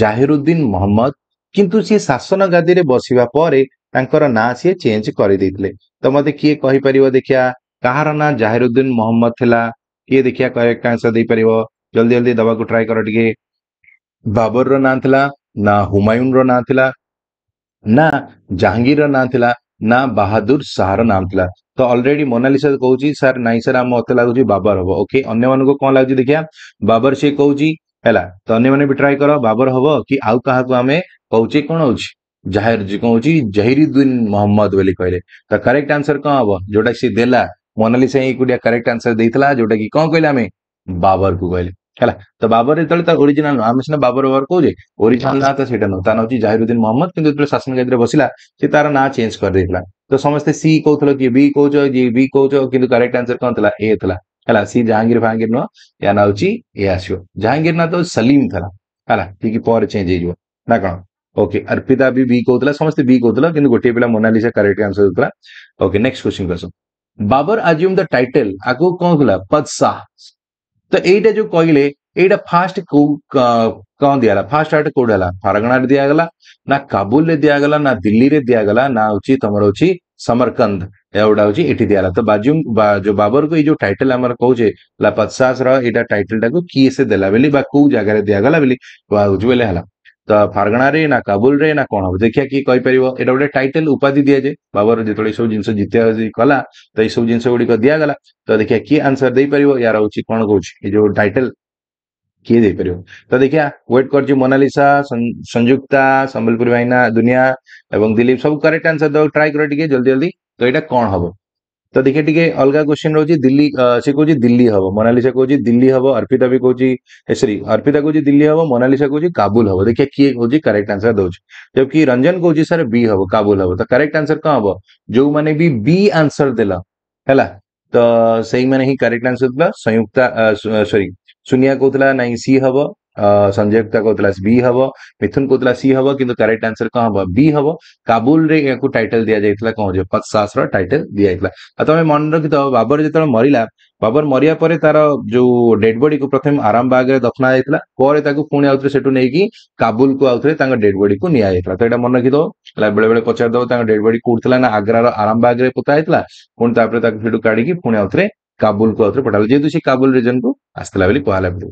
ଜାହିରୁଦ୍ଦିନ ମହମ୍ମଦ କିନ୍ତୁ ସିଏ ଶାସନ ଗାଦିରେ ବସିବା ପରେ ତାଙ୍କର ନାଁ ସିଏ ଚେଞ୍ଜ କରିଦେଇଥିଲେ ତ ମତେ କିଏ କହିପାରିବ ଦେଖିଆ କାହାର ନାଁ ଜାହିରୁଦ୍ଦିନ ମହମ୍ମଦ ଥିଲା କିଏ ଦେଖିଆ ଆନ୍ସର ଦେଇପାରିବ ଜଲ୍ଦି ଜଲ୍ଦି ଦେବାକୁ ଟ୍ରାଏ କର ଟିକେ ବାବରର ନାଁ ଥିଲା ନା ହୁମାୟୁନର ନାଁ ଥିଲା ନା ଜାହାଙ୍ଗୀରର ନାଁ ଥିଲା ନା ବାହାଦୁର ଶାହାର ନାଁ ଥିଲା ତ ଅଲରେଡି ମୋନାଲିସା କହୁଛି ସାର୍ ନାଇଁ ସାର୍ ଆମ ମତେ ଲାଗୁଛି ବାବର ହବ ଓକେ ଅନ୍ୟମାନଙ୍କୁ କଣ ଲାଗୁଛି ଦେଖିବା ବାବର ସିଏ କହୁଛି ହେଲା ତ ଅନ୍ୟମାନେ ବି ଟ୍ରାଏ କର ବାବର ହବ କି ଆଉ କାହାକୁ ଆମେ କହୁଛେ କଣ ହଉଛି ଜାହିର କଣ ହଉଛି ଜହିରୁଦ୍ଦିନ ମହମ୍ମଦ ବୋଲି କହିଲେ ତ କରେକ୍ଟ ଆନ୍ସର କଣ ହବ ଯୋଉଟା ସିଏ ଦେଲା ମୋନାଲିସା ହିଁ ଏକୁଟିଆ କରେକ୍ଟ ଆନ୍ସର ଦେଇଥିଲା ଯୋଉଟା କି କଣ କହିଲେ ଆମେ ବାବରକୁ କହିଲେ ହେଲା ତ ବାବର ଯେତେବେଳେ ତା ଓରିଜିନାଲ ନୁହଁ ଆମେ ସିନା ବାବର ବାବର କହୁଛେ ଓରିଜିନାଲ ନାଁ ତ ସେଇଟା ନୁହଁ ତା ନାଁ ହଉଛି ଜାହିରୁଦ୍ଦିନ ମହମ୍ମଦ କିନ୍ତୁ ଯେତେବେଳେ ଶାସନ ଗାଦିରେ ବସିଲା ସେ ତାର ନାଁ ଚେଞ୍ଜ କରିଦେଇଥିଲା तो समस्ते सी कौन किए बी कौच बी कौच कि करेक्ट आंसर कौन था ए था हेला सी जहांगीर फांगीर नुह या ना ए आसो जहांगीर ना तो सलीम था ठीक पर चेज हो ना कौन ओके अर्पिता भी बी कौन समस्ते तो बी कौन कि गोटे पे मोनालीसा करेक्ट आंसर होता ओके नेक्स्ट क्वेश्चन कस बाबर आज्यूम द टाइटल आगे कौन था पदसा तो यही जो कहले यहाँ फास्ट कौ कौन दिगला फास्ट आर्ट कौटाला फारगणा दिगला ना काबुल दिगला ना दिल्ली में दिगला ना हूँ तुम हूँ સમરકંદ ଏଗୁଡା ହଉଛି ଏଠି ଦିଆଗଲା ତ ବାଜୁ ଯୋଉ ବାବରକୁ ଏଇ ଯୋଉ ଟାଇଟଲ ଆମର କହୁଛେ ଲାପଚାସର ଏଇଟା ଟାଇଟଲଟାକୁ କିଏ ସେ ଦେଲା ବୋଲି ବା କୋଉ ଜାଗାରେ ଦିଆଗଲା ବୋଲି କୁହାହଉଛି ବୋଲେ ହେଲା ତ ଫାରଗଣାରେ ନା କାବୁଲରେ ନା କଣ ହବ ଦେଖିବା କିଏ କହିପାରିବ ଏଇଟା ଗୋଟେ ଟାଇଟଲ ଉପାଧି ଦିଆଯାଏ ବାବର ଯେତେବେଳେ ଏସବୁ ଜିନିଷ ଜିତିଆ କଲା ତ ଏଇସବୁ ଜିନିଷ ଗୁଡିକ ଦିଆଗଲା ତ ଦେଖିବା କିଏ ଆନ୍ସର ଦେଇପାରିବ ୟାର ହଉଛି କଣ କହୁଛି ଏଇ ଯୋଉ ଟାଇଟଲ किए देपर तो देखिया वेट कर मोनालीसा संयुक्ता सम्बलपुर भाईना दुनिया और दिलीप सब करेक्ट आंसर दे ट्राए कर जल्दी जल्दी तो यहाँ कौन हम तो देखिए टी अलग क्वेश्चन रोज दिल्ली सी कौन दिल्ली हम मोनालीसा कहे दिल्ली हम अर्पिता भी कौन सरी अर्पिता कहे दिल्ली हम मोनालीसा कहे काबुल हम देखिए किए कौन करेक्ट आंसर दौर जबकि रंजन कौन सर बी हम काबुल हम तो करेक्ट आंसर कौन हम जो मैंने भी बी आंसर देला है तो सही मैंने ही करेक्ट आंसर देला संयुक्ता सॉरी ସୁନିଆ କହୁଥିଲା ନାଇଁ ସି ହବ ସଞ୍ଜୟକ୍ତା କହୁଥିଲା ବି ହବ ମିଥୁନ କହୁଥିଲା ସି ହବ କିନ୍ତୁ କରେକ୍ଟ ଆନ୍ସର କଣ ହବ ବି ହବ କାବୁଲରେ ଏହାକୁ ଟାଇଟଲ ଦିଆଯାଇଥିଲା କଣ ହଉଛି ପଚାଶର ଟାଇଟଲ ଦିଆଯାଇଥିଲା ଆଉ ତମେ ମନେ ରଖିଥାଅ ବାବର ଯେତେବେଳେ ମରିଲା ବାବର ମରିବା ପରେ ତାର ଯୋଉ ଡେଡ୍ ବଡିକୁ ପ୍ରଥମେ ଆରାମବାଗରେ ଦଫନା ଯାଇଥିଲା ପରେ ତାକୁ ପୁଣି ଆଉଥରେ ସେଠୁ ନେଇକି କାବୁଲକୁ ଆଉଥରେ ତାଙ୍କ ଡେଡ୍ ବଡିକୁ ନିଆଯାଇଥିଲା ତ ଏଇଟା ମନେ ରଖିଦବ ହେଲା ବେଳେ ବେଳେ ପଚାରିଦବ ତାଙ୍କ ଡେଡ୍ ବଡି କୋଉଠି ଥିଲା ନା ଆଗ୍ରାର ଆରାମବାଗରେ ପୋତା ହେଇଥିଲା ପୁଣି ତାପରେ ତାକୁ ସେଠୁ କାଢିକି ପୁଣି ଆଉଥରେ କାବୁଲକୁ ଆଉଥରେ ପଠାଗଲା ଯେହେତୁ ସେ କାବୁଲ ରିଜନକୁ Assalamualaikum Alamdu.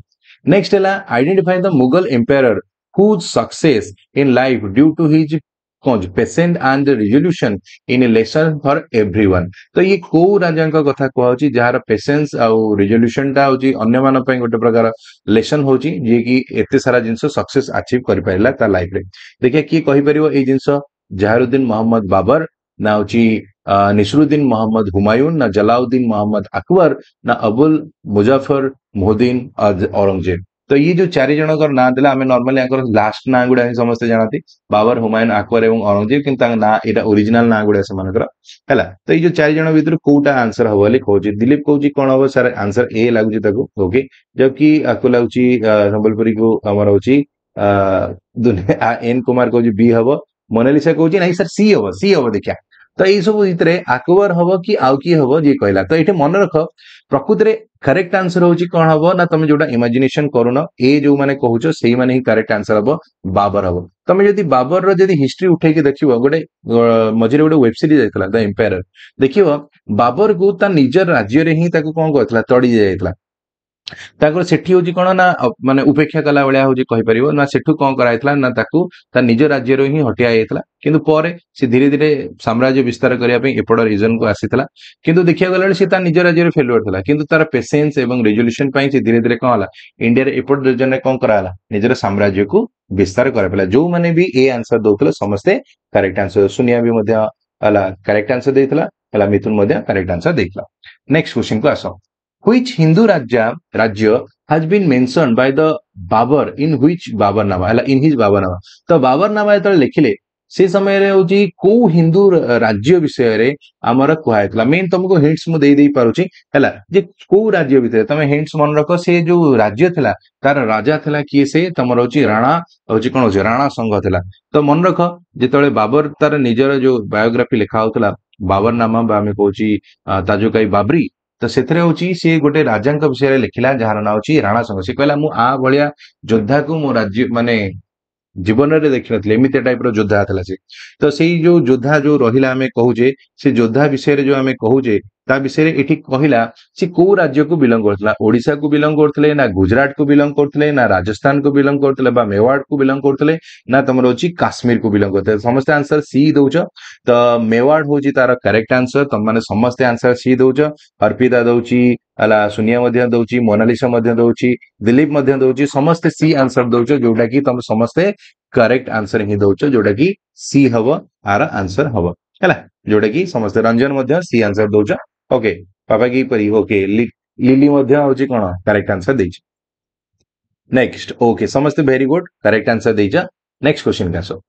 Next, identify the Mughal emperor whose success in life due to his patience and resolution in election for every one ତ ଇଏ କୋଉ ରାଜାଙ୍କ କଥା କୁହାହଉଛି ଯାହାର ପେସେନ୍ସ ଆଉ ରିଜୋଲ୍ୟୁସନଟା ହଉଛି ଅନ୍ୟମାନଙ୍କ ପାଇଁ ଗୋଟେ ପ୍ରକାର ଲେସନ ହଉଛି ଯିଏକି ଏତେ ସାରା ଜିନିଷ ସକ୍ସେସ ଆଚିଭ କରିପାରିଲା ତା ଲାଇଫରେ ଦେଖିବା କିଏ କହିପାରିବ ଏଇ ଜିନିଷ ଜାହାରୁଦ୍ଦିନ ମହମ୍ମଦ ବାବର नावची निशरुद्दीन मोहम्मद हुमायून ना जलाउद्दीन मोहम्मद अकबर ना अबुल मुजफ्फर मोहद्दीन औरंगजेब तो ये जो चार जन ना दे आम नर्माली लास्ट ना गुड समस्त जानते बाबर हुमायून आकबर और औरंगजेब कि ना ये ओरिजिनाल ना गुड़ा से है तो ये जो चारि जन भितर कौटा आंसर हम बोली कह दिलीप कौन कौन हम सर आंसर ए लगुच ओके जबकि आपको लगुच संबलपुरी को आम हूँ एन कुमार कह बी हम मोनालीसा कौन सर सी हम सी हम देखा तो यही सब भाई आकुवर हम कि आउ किए हम जी कहला तो ये मन रख प्रकृति में करेक्ट आंसर हूँ कौन हम ना तुम जो इमाजेसन करुन जो मैंने कहो से करेक्ट आंसर हम बाबर हम तुम जब बाबर रि हिस्ट्री उठे देख गोटे मझे गोटे वेब सीरीज जाता द एम्पायर देख बाबर को निज राज्य कौन कर तड़ी जाता ତାଙ୍କର ସେଠି ହଉଛି କ'ଣ ନା ମାନେ ଉପେକ୍ଷା କଲା ଭଳିଆ ହଉଛି କହିପାରିବ ନା ସେଠୁ କ'ଣ କରାଯାଇଥିଲା ନା ତାକୁ ତା ନିଜ ରାଜ୍ୟରୁ ହିଁ ହଟିଆ ଯାଇଥିଲା କିନ୍ତୁ ପରେ ସେ ଧୀରେ ଧୀରେ ସାମ୍ରାଜ୍ୟ ବିସ୍ତାର କରିବା ପାଇଁ ଏପଟ ରିଜନକୁ ଆସିଥିଲା କିନ୍ତୁ ଦେଖିବାକୁ ଗଲାବେଳେ ସେ ତା ନିଜ ରାଜ୍ୟରେ ଫେଲୁଅର ଥିଲା କିନ୍ତୁ ତାର ପେସେନ୍ସ ଏବଂ ରେଜଲ୍ୟୁସନ ପାଇଁ ସେ ଧୀରେ ଧୀରେ କ'ଣ ହେଲା ଇଣ୍ଡିଆରେ ଏପଟ ରିଜନରେ କ'ଣ କରାହେଲା ନିଜର ସାମ୍ରାଜ୍ୟକୁ ବିସ୍ତାର କରାପିଲା ଯୋଉମାନେ ବି ଏ ଆନ୍ସର ଦଉଥିଲେ ସମସ୍ତେ କରେକ୍ଟ ଆନ୍ସର ସୁନିଆ ବି ମଧ୍ୟ ହେଲା କରେକ୍ଟ ଆନ୍ସର ଦେଇଥିଲା ହେଲା ମିଥୁନ ମଧ୍ୟ କରେକ୍ଟ ଆନ୍ସର ଦେଇଥିଲା ନେକ୍ସଟ କ୍ୱେଶ୍ଚିନ୍କୁ ଆସ which Hindu Rajya, Rajya has been mentioned by the Babar in which Babarnama ହେଲା in his Babarnama ତ ବାବରନାମା ଯେତେବେଳେ ଲେଖିଲେ ସେ ସମୟରେ ହଉଛି କୋଉ ହିନ୍ଦୁ ରାଜ୍ୟ ବିଷୟରେ ଆମର କୁହାଯାଇଥିଲା ମେନ୍ ତମକୁ ହିଣ୍ଟସ ମୁଁ ଦେଇ ଦେଇ ପାରୁଛି ହେଲା ଯେ କୋଉ ରାଜ୍ୟ ଭିତରେ ତମେ ହିଣ୍ଟସ ମନେ ରଖ ସେ ଯୋଉ ରାଜ୍ୟ ଥିଲା ତାର ରାଜା ଥିଲା କିଏ ସେ ତମର ହଉଛି ରାଣା ହଉଛି କଣ ହଉଛି ରାଣା ସଂଘ ଥିଲା ତ ମନେ ରଖ ଯେତେବେଳେ ବାବର ତାର ନିଜର ଯୋଉ ବାୟୋଗ୍ରାଫି ଲେଖା ହଉଥିଲା ବାବରନାମା ବା ଆମେ କହୁଛି ତାଜୁକାଇ ବାବରି तो से गोटे राजा विषय लिखला जार ना हूँ राणा संघ से कहला मुझिया योद्धा को मो राज्य मानने जीवन में देख नी एम टाइप रोद्धा था तो से जो योद्धा जो रही कहूजे से योद्धा विषय जो आम कहूजे विषय कहला सी को राज्य को बिलंग ओडिशा को बिलंग करते ना गुजरात को बिलंग करते ना राजस्थान को बिलंग करते मेवाड़ को बिलंग करते ना तुम हूँ काश्मीर को बिलंग करते समस्त आंसर सी दौ तो मेवाड़ हूँ तार करेक्ट आंसर तुम मैंने समस्ते आंसर सी दौ अर्पिता दौची अला सुनिया दौर मोनालीसा दौर दिलीप दौर समस्ते सी आंसर दौ जो तुम समस्ते करेक्ट आंसर हि दौ जो सी हम आर आंसर हम है जोटा कि समस्त रंजन सी आंसर दौ ओके पापा की परी ओके लिली मध्य होची कोण करेक्ट आंसर देच नेक्स्ट ओके समस्त वेरी गुड करेक्ट आंसर देच नेक्स्ट क्वेश्चन कासो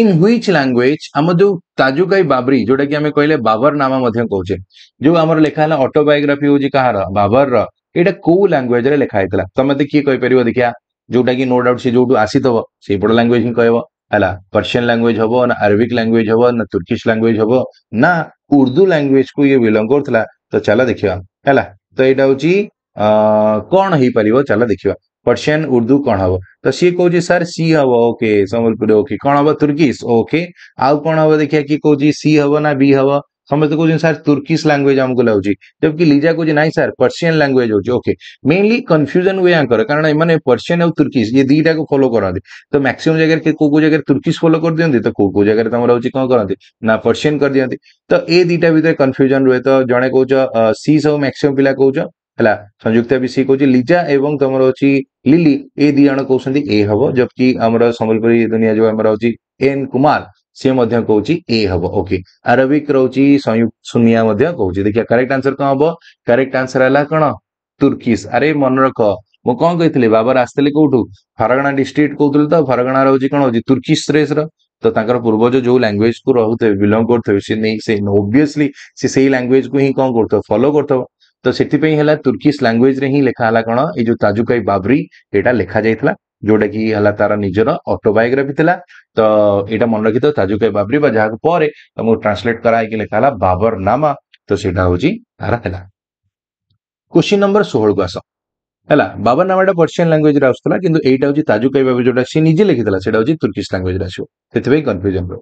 इन व्हिच लैंग्वेज हम जो ताजुकाई बाबरी जोटा कि हमें कहले बाबर नामा मध्य कोचे जो हमर लिखा है ऑटोबायोग्राफी होची कहार बाबर र एटा को लैंग्वेज रे लिखा हितला तमे त की परिवो देखिया जोटा कि नो डाउट से जोटू आसी तबो से पडो लैंग्वेज कहबो हला पर्शियन लांगुएज हम ना आरबिक लांगुएज हम ना तुर्की लांगुएज हम ना उर्दू लांगुएज को ये बिलंग करूला तो चल देखा है तो यहाँ हूँ कौन हो पार चल देखा पर्सीयन उर्दू कौन हम तो सी कौन सर सी हम ओके सम्बलपुर ओके कौन हम तुर्की ओके आउ कौन हम देखिए कि कौन सी हम ना बी हम ସମସ୍ତେ କହୁଛନ୍ତି ସାର୍ ତୁର୍କିଶ ଲାଙ୍ଗୁଏଜ ଆମକୁ ଲାଗୁଛି ଜବକି ଲିଜା କହୁଛି ନାଇଁ ସାର୍ ପର୍ସିଆନ୍ ଲାଙ୍ଗୁଏଜ ହଉଛି ଓକେ ମେନଲି କନଫ୍ୟୁଜନ ହୁଏ ଆଙ୍କର କାରଣ ଏମାନେ ପର୍ସିଆନ୍ ଆଉ ତୁର୍କିଶ ଇଏ ଦିଟାକୁ ଫଲୋ କରନ୍ତି ତ ମ୍ୟାକ୍ସିମମ୍ ଜାଗାରେ କୋଉ କୋଉ ଜାଗାରେ ତୁର୍କିଶ ଫଲୋ କରିଦିଅନ୍ତି ତ କୋଉ କୋଉ ଜାଗାରେ ତମର ହଉଛି କଣ କରନ୍ତି ନା ପର୍ସିଆନ୍ କରିଦିଅନ୍ତି ତ ଏ ଦିଟା ଭିତରେ କନଫ୍ୟୁଜନ ରୁହେ ତ ଜଣେ କହୁଛ ସି ସବୁ ମ୍ୟାକ୍ସିମମ୍ ପିଲା କହୁଛ ହେଲା ସଂଯୁକ୍ତା ବି ସି କହୁଛି ଲିଜା ଏବଂ ତମର ହଉଛି ଲିଲି ଏ ଦି ଜଣ କହୁଛନ୍ତି ଏ ହବ ଜବକି ଆମର ସମ୍ବଲପୁରୀ ଦୁନିଆ ଯୋଉ ଆମର ହଉଛି ଏନ୍ କୁମାର सी कौच ए हम ओके आरबिक रोच संयुक्त सुनिया कौच देखिए करेक्ट आंसर कौन हम करेक्ट आंसर है कौन तुर्की अरे मन रख मु कौन कही बाबर आसते कौटू फरगणा डिस्ट्रिक्ट कहते तो फरगणा रोच कौन हो तुर्की स्ट्रेस र तो पूर्वज जो लांगुएज को रोते बिलंग करब्विययली लांगुएज को ही कौन कर फलो कर तो से तुर्की लांगुएज रे ही लिखा है कौन ये ताजुकई बाबरी यहाँ लिखा जाता ଯୋଉଟାକି ହେଲା ତାର ନିଜର ଅଟୋବାୟୋଗ୍ରାଫି ଥିଲା ତ ଏଇଟା ମନେ ରଖିଥାଉ ତାଜୁକ ବାବ୍ରି ବା ଯାହାକୁ ପରେ ତମକୁ ଟ୍ରାନ୍ସଲେଟ୍ କରାହେଇକି ଲେଖା ହେଲା ବାବର ନାମା ତ ସେଇଟା ହଉଛି ତାର ହେଲା କ୍ୱେଶ୍ଚିନ୍ ନମ୍ବର ଷୋହଳକୁ ଆସ ହେଲା ବାବର ବାବରନାମାଟା ପର୍ସିଆନ୍ ଲାଙ୍ଗୁଏଜରେ ଆସୁଥିଲା କିନ୍ତୁ ଏଇଟା ହଉଛି ତାଜୁକ ବାବରି ଯୋଉଟା ସେ ନିଜେ ଲେଖିଥିଲା ସେଇଟା ହଉଛି ତୁର୍କିଶ ଲାଙ୍ଗୁଏଜରେ ଆସିବ ସେଥିପାଇଁ କନଫ୍ୟୁଜନ ରହୁ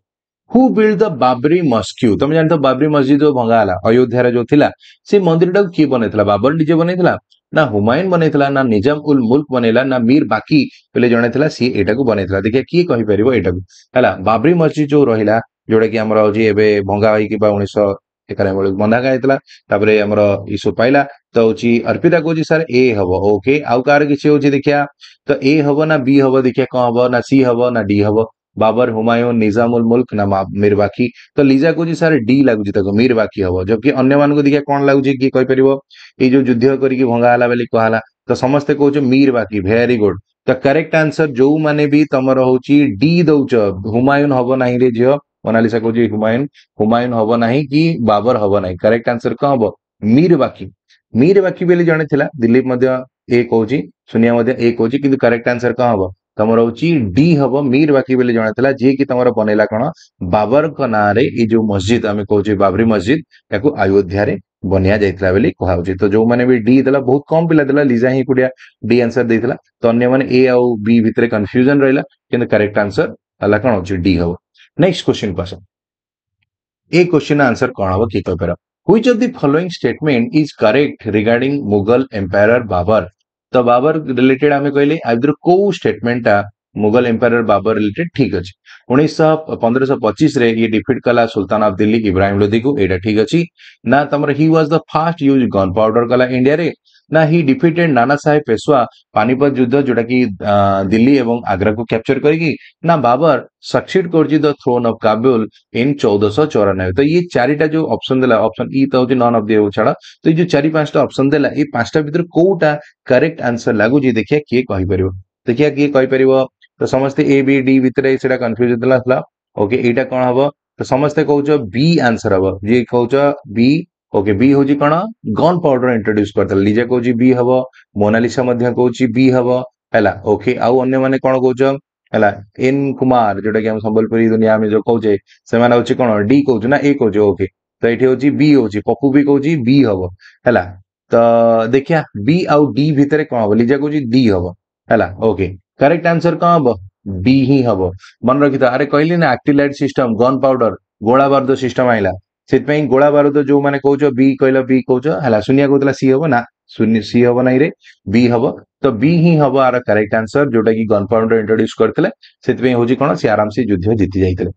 ହୁ ବିଲ୍ଡ ଦ ବାବରି ମସ୍କ୍ୟୁ ତମେ ଜାଣିଥ ବାବ୍ରି ମସଜିଦ ଯୋଉ ଭଙ୍ଗା ହେଲା ଅୟୋଧ୍ୟାରେ ଯୋଉ ଥିଲା ସେ ମନ୍ଦିରଟାକୁ କିଏ ବନେଇଥିଲା ବାବର ନିଜେ ବନେଇଥିଲା ना हुमायून बनईला ना निजाम उल मुल्क बनईला ना मीर बाकी बोले जड़े सी एटा को बनईला देखिए किए कहीपर यहाँ है बाबरी मस्जिद जो रहा जोटा कि आमर हूँ एवं भंगा होकर उन्नीस एकानबे बंधागा होता तापर आमर इशु पाइला तो हूँ अर्पिता कहे सार ए हम ओके आउ कार किसी हूँ देखा तो ए हम ना बी हम देखिया कौन हम ना सी हम ना डी हम बाबर हुमायूं निजामुल मुल्क ना मीर तो लीजा कहूँ सर डी लगुच मीर बाकी हम जबकि अन्य मान को देखिए कौन लगुच किए कहपर ये जो युद्ध करके भंगाला बोली कहला तो समस्ते कौच मीर बाकी भेरी गुड तो करेक्ट आंसर जो मैंने भी तुम हूँ डी दौच हुमायून हम ना रे झी मोनालीसा कह हुमायून हुमायून हम ना कि बाबर हम ना करेक्ट आंसर कौन हम मीर बाकी जन दिलीप ये कौच सुनिया कौच किंतु करेक्ट आंसर कौन हम तुम रही डी हम मीर बाकी बोले जहां था जी तुम बनला कौन बाबर ना जो मस्जिद आम कौ बाबरी मस्जिद ताक अयोध्या बनिया जाता कहु तो जो मैंने भी डी देला बहुत कम पिला देला लीजा ही कुड़िया डी आंसर देता तो अन्य मैंने ए आउ बी भितर कन्फ्यूजन रहा कि करेक्ट आंसर है कौन हो डी हम नेक्स्ट क्वेश्चन क्वेश्चन ए क्वेश्चन आंसर कौन हम किए which following statement is correct regard Mughal empire Babar તો આ બાબત રિલેટેડ અમે કોઈ આવી દરુ કોઉ statement Mughal empire Babar related ठीक अच्छे उन्नीस पंद्रह पचिश ये डिफिट कला सुल्तान ऑफ दिल्ली इब्राहिम लोदी को यहाँ ठीक अच्छे ना तुम he was the first use gunpowder कला इंडिया रे ना ही डिफिटेड नाना साहेब पेशवा पानीपत युद्ध जोटा कि दिल्ली एवं आगरा को कैप्चर करके ना बाबर सक्सीड कर थ्रोन अफ काबुल इन चौदहश चौरानबे तो ये चारिटा जो ऑप्शन देला ऑप्शन ई e तो हूँ नन अफ दि छाड़ तो ये जो चार पांचटा ऑप्शन देला ये पांचटा भितर कौटा करेक्ट आंसर लगुच देखिए किए कहीपर देखिए किए कहीपर ତ ସମସ୍ତେ ଏ ବି ଡି ଭିତରେ ସେଇଟା କନଫ୍ୟୁଜ୍ ହେଇଥିଲା ହେଲା ଓକେ ଏଇଟା କ'ଣ ହବ ତ ସମସ୍ତେ କହୁଛ ବି ଆନ୍ସର ହବ ଯିଏ କହୁଛ ବି ଓକେ ବି ହେଉଛି କ'ଣ ଗନ୍ ପାଉଡର ଇଣ୍ଟ୍ରୋଡ୍ୟୁସ୍ କରିଥିଲେ ଲିଜା କହୁଛି ବି ହବ ମୋନାଲିସା ମଧ୍ୟ କହୁଛି ବି ହବ ହେଲା ଓକେ ଆଉ ଅନ୍ୟମାନେ କ'ଣ କହୁଛ ହେଲା ଏନ୍ କୁମାର ଯୋଉଟା କି ଆମ ସମ୍ବଲପୁରୀ ଦୁନିଆ ଆମେ ଯୋଉ କହୁଛେ ସେମାନେ ହଉଛି କ'ଣ ଡି କହୁଛୁ ନା ଏ କହୁଛୁ ଓକେ ତ ଏଠି ହଉଛି ବି ହଉଛି ପପୁ ବି କହୁଛି ବି ହବ ହେଲା ତ ଦେଖିଆ ବି ଆଉ ଡି ଭିତରେ କ'ଣ ହବ ଲିଜା କହୁଛି ଡି ହବ ହେଲା ଓକେ करेक्ट आन्सर कहाँ हम बी ही हम मन रखिथ आरे कहली ना आक्टिलाइट सिस्टम गन पाउडर गोला बारुद सिस्टम आइला ସେଥିପାଇଁ ଗୋଳା ବାରୁଦ ଯୋଉମାନେ କହୁଛ ବି କହିଲ ବି କହୁଛ ହେଲା ଶୂନ୍ୟା କହୁଥିଲା ସି ହବ ନା ସି ହବ ନାଇଁରେ ବି ହବ ତ ବି ହିଁ ହବ ଆର କରେକ୍ଟ ଆନ୍ସର ଯୋଉଟା କି ଗନ୍ ପାଉଣ୍ଡର ଇଣ୍ଟ୍ରୋଡ୍ୟୁସ କରିଥିଲେ ସେଥିପାଇଁ ହଉଛି କ'ଣ ସେ ଆରାମସେ ଯୁଦ୍ଧ ଜିତି ଯାଇଥିଲେ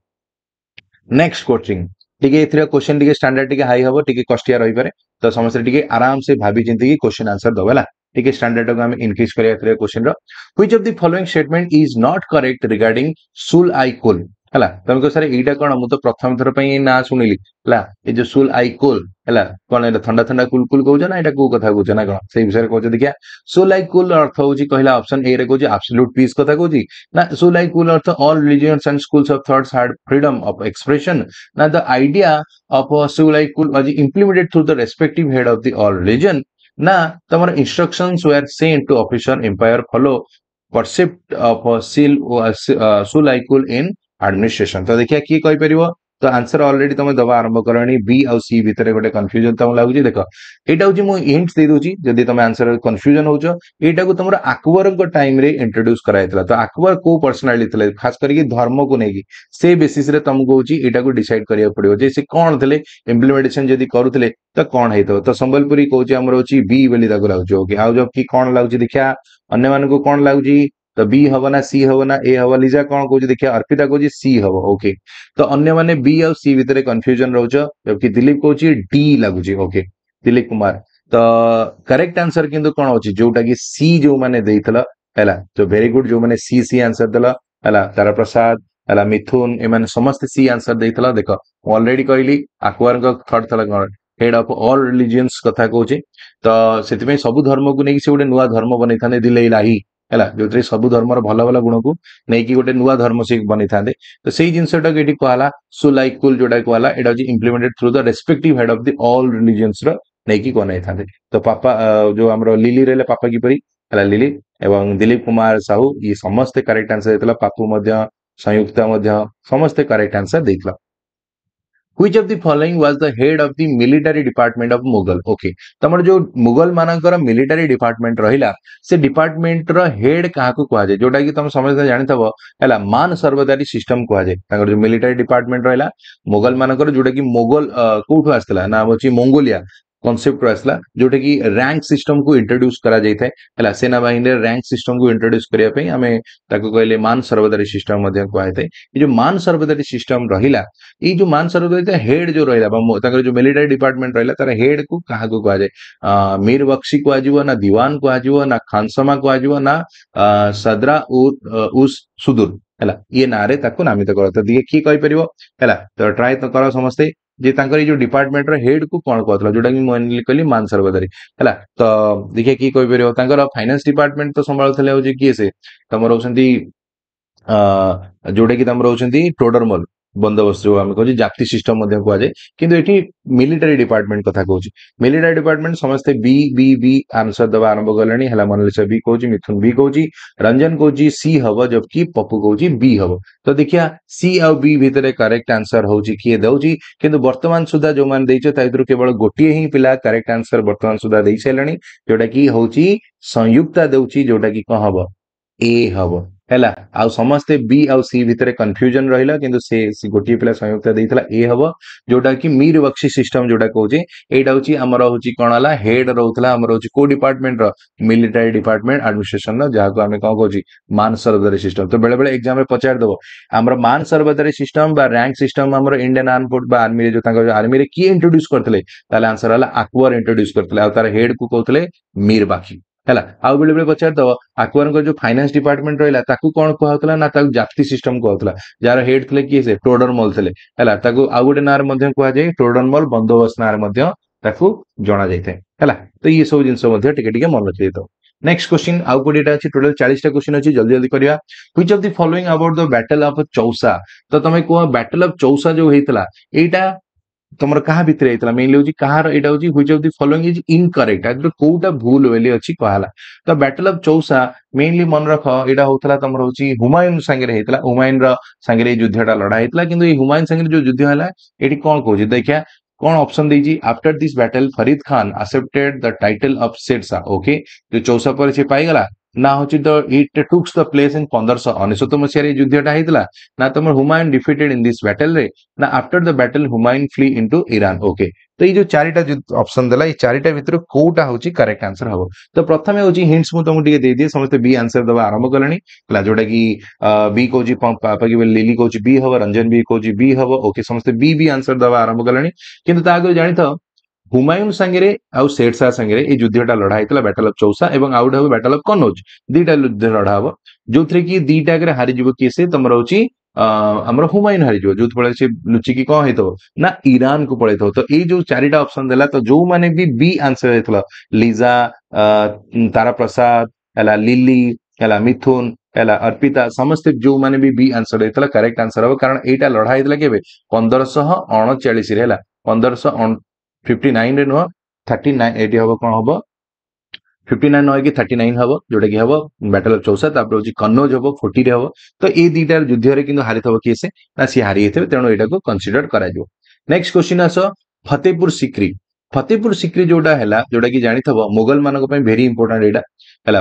ନେକ୍ସଟ କୋଚିଂ ଟିକେ ଏଥିରେ କୋଶ୍ଚିନ୍ ଟିକେ ଷ୍ଟାଣ୍ଡାର୍ଡ ଟିକେ ହାଇ ହବ ଟିକେ କଷ୍ଟିଆ ରହିପାରେ ତ ସମସ୍ତେ ଟିକେ ଆରାମସେ ଭାବି ଚିନ୍ତିକି କୋଶ୍ଚିନ୍ ଆନ୍ସର ଦବ ହେଲା ठीक है स्टैंडर्ड को हमें इंक्रीज कर question which of the following statement is not correct regarding Sulh i कोल ହେଲା ତମେ କହିବ ସାର୍ ଏଇଟା କଣ ମୁଁ ତ ପ୍ରଥମ ଥର ପାଇଁ ଏଇ ନାଁ ଶୁଣିଲି ହେଲା ଏ ଯୋଉ ସୁଲ ଆଇ କୁଲ ହେଲା କଣ ଏଇଟା ଥଣ୍ଡା ଥଣ୍ଡା କୁଲ କୁଲ କହୁଛ ନା ଏଇଟା କୋଉ କଥା କହୁଛ ନା କଣ ସେଇ ବିଷୟରେ କହୁଛ ଦେଖିଆ ସୁଲ ଆଇ କୁଲ ଅର୍ଥ ହଉଛି କହିଲା ଅପସନ ଏ ରେ କହୁଛି ଆବସଲ୍ୟୁଟ ପିସ୍ କଥା କହୁଛି ନା ସୁଲ ଆଇ କୁଲ ଅର୍ଥ all religions and schools of thoughts had freedom of expression ନା the idea of Sulh i Kul was implemented through the respective head of the all religion ना तुम instruction were sent to official empire follow precept of सिल सुलाइकुल इन administration तो देखिए किए कहीपर तो answer already तुम दबा आरंभ कल सी भितर गोटे कन्फ्यूजन तुम लगुच देख एटा हूँ मुझे इंट देदेदी तुम आंसर कन्फ्यूजन हो तुम आकबर टाइम इंट्रोड्यूस कराइल तो आकबर को पर्सनालीट थे खास करके धर्म को लेकिन से बेसीस तुमको यहाँ को डिसाइड करा कौन थे इम्प्लीमेंटेसन जब करुते तो कौन है तो, तो संबलपुरी कहूँ बी बोली लगुच ओके आउ जबकि कौन लगुच देखा अन्न मानक कौन लगुच तो बी हम ना सी हम ना ए हम लिजा कौन कौन देखिए अर्पिता कहे सी हम ओके तो अन्य मैंने बी आउ सी भितर कन्फ्यूजन रोच जबकि दिलीप कौच डी लगुच ओके दिलीप कुमार तो करेक्ट आंसर कि तो कौन अच्छे जोटा कि सी जो मैंने हेला जो भेरी गुड जो मैंने सी सी आंसर दल तारा प्रसाद है मिथुन एम समस्त सी आंसर देखा देख अलरेडी कहली आकवर थर्ड थे कौन हेड अफ अल रिलीजियस कथ कौ तो से सब धर्म को लेकिन से गोटे नुआ धर्म बनई था दिलेला ही ହେଲା ଯୋଉଥିରେ ସବୁ ଧର୍ମର ଭଲ ଭଲ ଗୁଣକୁ ନେଇକି ଗୋଟେ ନୂଆ ଧର୍ମ ସେ ବନେଇଥାନ୍ତେ ତ ସେଇ ଜିନିଷଟାକୁ ଏଠି କୁହାଲା ସୁଲାଇକୁଲ ଯୋଉଟା କୁହାଲା ଏଇଟା ହଉଛି implemented through the respective head of the all ରିଲିଜିଅନ୍ସର ନେଇକି ବନେଇଥାନ୍ତେ ତ ପାପା ଯୋଉ ଆମର ଲିଲି ରହିଲେ ପାପା କିପରି ହେଲା ଲିଲି ଏବଂ ଦିଲ୍ଲୀପ କୁମାର ସାହୁ ଇଏ ସମସ୍ତେ କରେକ୍ଟ ଆନ୍ସର ଦେଇଥିଲା ପାପୁ ମଧ୍ୟ ସଂଯୁକ୍ତା ମଧ୍ୟ ସମସ୍ତେ କରେକ୍ଟ ଆନ୍ସର ଦେଇଥିଲା which of the following was the head of the military department of mughal okay ତମର ଯୋଉ ମୁଗଲ ମାନଙ୍କର military department ରହିଲା ସେ department ର head କାହାକୁ କୁହାଯାଏ ଯୋଉଟା କି ତମେ ସମସ୍ତେ ଜାଣିଥିବ ହେଲା ମାନ ସର୍ବଦାରୀ system କୁହାଯାଏ ତାଙ୍କର ଯୋଉ military department ରହିଲା ମୁଗଲ ମାନଙ୍କର ଯୋଉଟା କି ମୋଗଲ କୋଉଠୁ ଆସିଥିଲା ନା ହଉଛି ମଙ୍ଗୋଲିଆ कनसेप्ट आसला जोटा रैंक सिस्टम को इंट्रोड्यूस करा सेना बाहन रैंक सिस्टम को इंट्रोड्यूस करने कहे मान सर्वदारी सिस्टम कहुए ये जो मान सर्वदारी सिस्टम रहा ये जो मान सर्वदारी हेड जो रहा जो मिलिटारी डिपार्टमेंट रहा तार हेड को क्या कहुए मीर बक्सी कह दीवान कह खानसमा कह सद्रा उदूर है ये नाँ नामित करता दिए किए कहीपर है तो ट्राए तो कर समस्ते जे जो डिपार्टमेंट रेड को कौन कहला जो कहली मान सर्वधारी है तो देखिए किए कहपर तर फाइनान्स डिपार्टमेंट तो संभाले किए से तुम रोच जोटा कि तुम रोच टोडरमल बंदोबस्त जो आम कह जाति सिस्टम कहुए कि मिलिटारी डिपार्टमेंट क्या कहे मिलिटारी डिपार्टमेंट समस्ते बी बी बी आंसर दबा आरंभ कले है मनलिशा बी कौन मिथुन बी कौन रंजन कौन सी हम जबकि पपू कौन बी हम तो देखिया सी आउ बी भितर करेक्ट आंसर हूँ किए दौर कि बर्तमान सुधा जो मैंने केवल गोटे ही पिला करेक्ट आंसर बर्तमान सुधा दे सारे जोटा कि हूँ संयुक्ता दूची जोटा कि कह हम ए हम है समस्ते बी आउ सी भितर कन्फ्यूजन रहा कि गोटे पिला संयुक्त दे हम जोटा कि मीर बक्सी सिस्टम जो कौन है हेड रोला कौ डिपार्टमेंट रिलिटारी डिपार्टमेंट आडमिनिस्ट्रेसन रहा आम कौन कौन मान सर्वदारी सिस्टम तो बेले बेले एक्जाम पचार दब आम मान सर्वदारी system rank system Indian arm force army जो आर्मी किए इंट्रोड्यूस करते आंसर है आकुअर इंट्रोड्यूस करते तार हेड को कहते मीर बाकी ହେଲା ଆଉ ବେଳେ ବେଳେ ପଚାରିଦବ ଆକ୍ୱାରଙ୍କର ଯୋଉ ଫାଇନାନ୍ସ ଡିପାର୍ଟମେଣ୍ଟ ରହିଲା ତାକୁ କଣ କୁହାହଉଥିଲା ନା ତାକୁ ଜାପ୍ତି ସିଷ୍ଟମ କୁହାହଉଥିଲା ଯାହାର ହେଡ୍ ଥିଲେ କିଏ ସେ ଟୋଡରମଲ ଥିଲେ ହେଲା ତାକୁ ଆଉ ଗୋଟେ ନାଁରେ ମଧ୍ୟ କୁହାଯାଏ ଟୋଡରମଲ ବନ୍ଦୋବସ୍ତ ନାଁରେ ମଧ୍ୟ ତାକୁ ଜଣାଯାଇଥାଏ ହେଲା ତ ଇଏ ସବୁ ଜିନିଷ ମଧ୍ୟ ଟିକେ ଟିକେ ମନେ ରଖିଦେଇଥାଉ ନେକ୍ସଟ क्वेश्चन आउ गोटेटा अच्छी टोटल चालीसटा क्वेश्चन अच्छी जल्दी जल्दी करवा which of the following about the battle of Chausa तो तुम कह बैटल अफ चौसा जो होता यहाँ तुम क्या भितर होता मेनली हूँ क्या हूँ फलोइंग इज इनकरेक्ट आज कौटा भूल बोली अच्छी कहला तो बैटल अफ चौसा मेनली मन रख यहाँ होता तुम हूँ हुमायून सागर होता हुमायून रंगे युद्ध लड़ाई होता कि हुमायून सागर जो युद्ध है कौन कह देखा कौन ऑप्शन दीजिए after this battle Farid Khan accepted the title of सेडसा ओके जो चौसा पर से पाईगला ना हूँ तो it took the place in पंद्रह अनेशत मसीह युद्ध टाइम ना तुम Humayun defeated in this battle रे ना after the battle Humayun flee into Iran okay तो ये जो चारिटा ऑप्शन देला ये चारिटा भितर कोटा होची करेक्ट आंसर हम तो प्रथम होची हिंट्स मु तुमको दे दिए समस्त बी आंसर दबा आरंभ करणी क्ला जोडा बी कोची पापा की लिली कौन बी हबो रंजन बी कौन बी हम ओके समस्त बी बी आंसर दबा आरंभ करणी किंतु ता हुमायून सांगे आठ शाह सांगे ये युद्धा लड़ाई था बैटल अफ चौसा और आउ गए बैटल अफ कनौज दिटा युद्ध लड़ा हे जो थे कि दिटा आगे हारिज किए से तुम रोच आम हुमायून हारिज जो फल लुचिक कौन हो ईरान को पलि तो ये जो चारिटा अप्सन देला तो जो मैंने भी बी आंसर देखा लिजा तारा प्रसाद है लिली है मिथुन है अर्पिता समस्त जो मैंने भी बी आंसर देखा करेक्ट आंसर हम कारण यहाँ लड़ाई थी केंद्रशह अणचाश पंदरश फिफ्टी नाइन नुह थर्टी नाइन हम कौन हम फिफ्टी कि थर्टी हम जोटा हम बैटल चौसा हूँ कन्नौज हम फोर्टी तो ये दुटार युद्ध हारी थे किए से ना सी हारी थे क्वेश्चन आस फतेहपुर सिक्री फतेहपुर सिक्री जोटा है जोटा कि जानी मोगल मान भेरी इंपोर्टां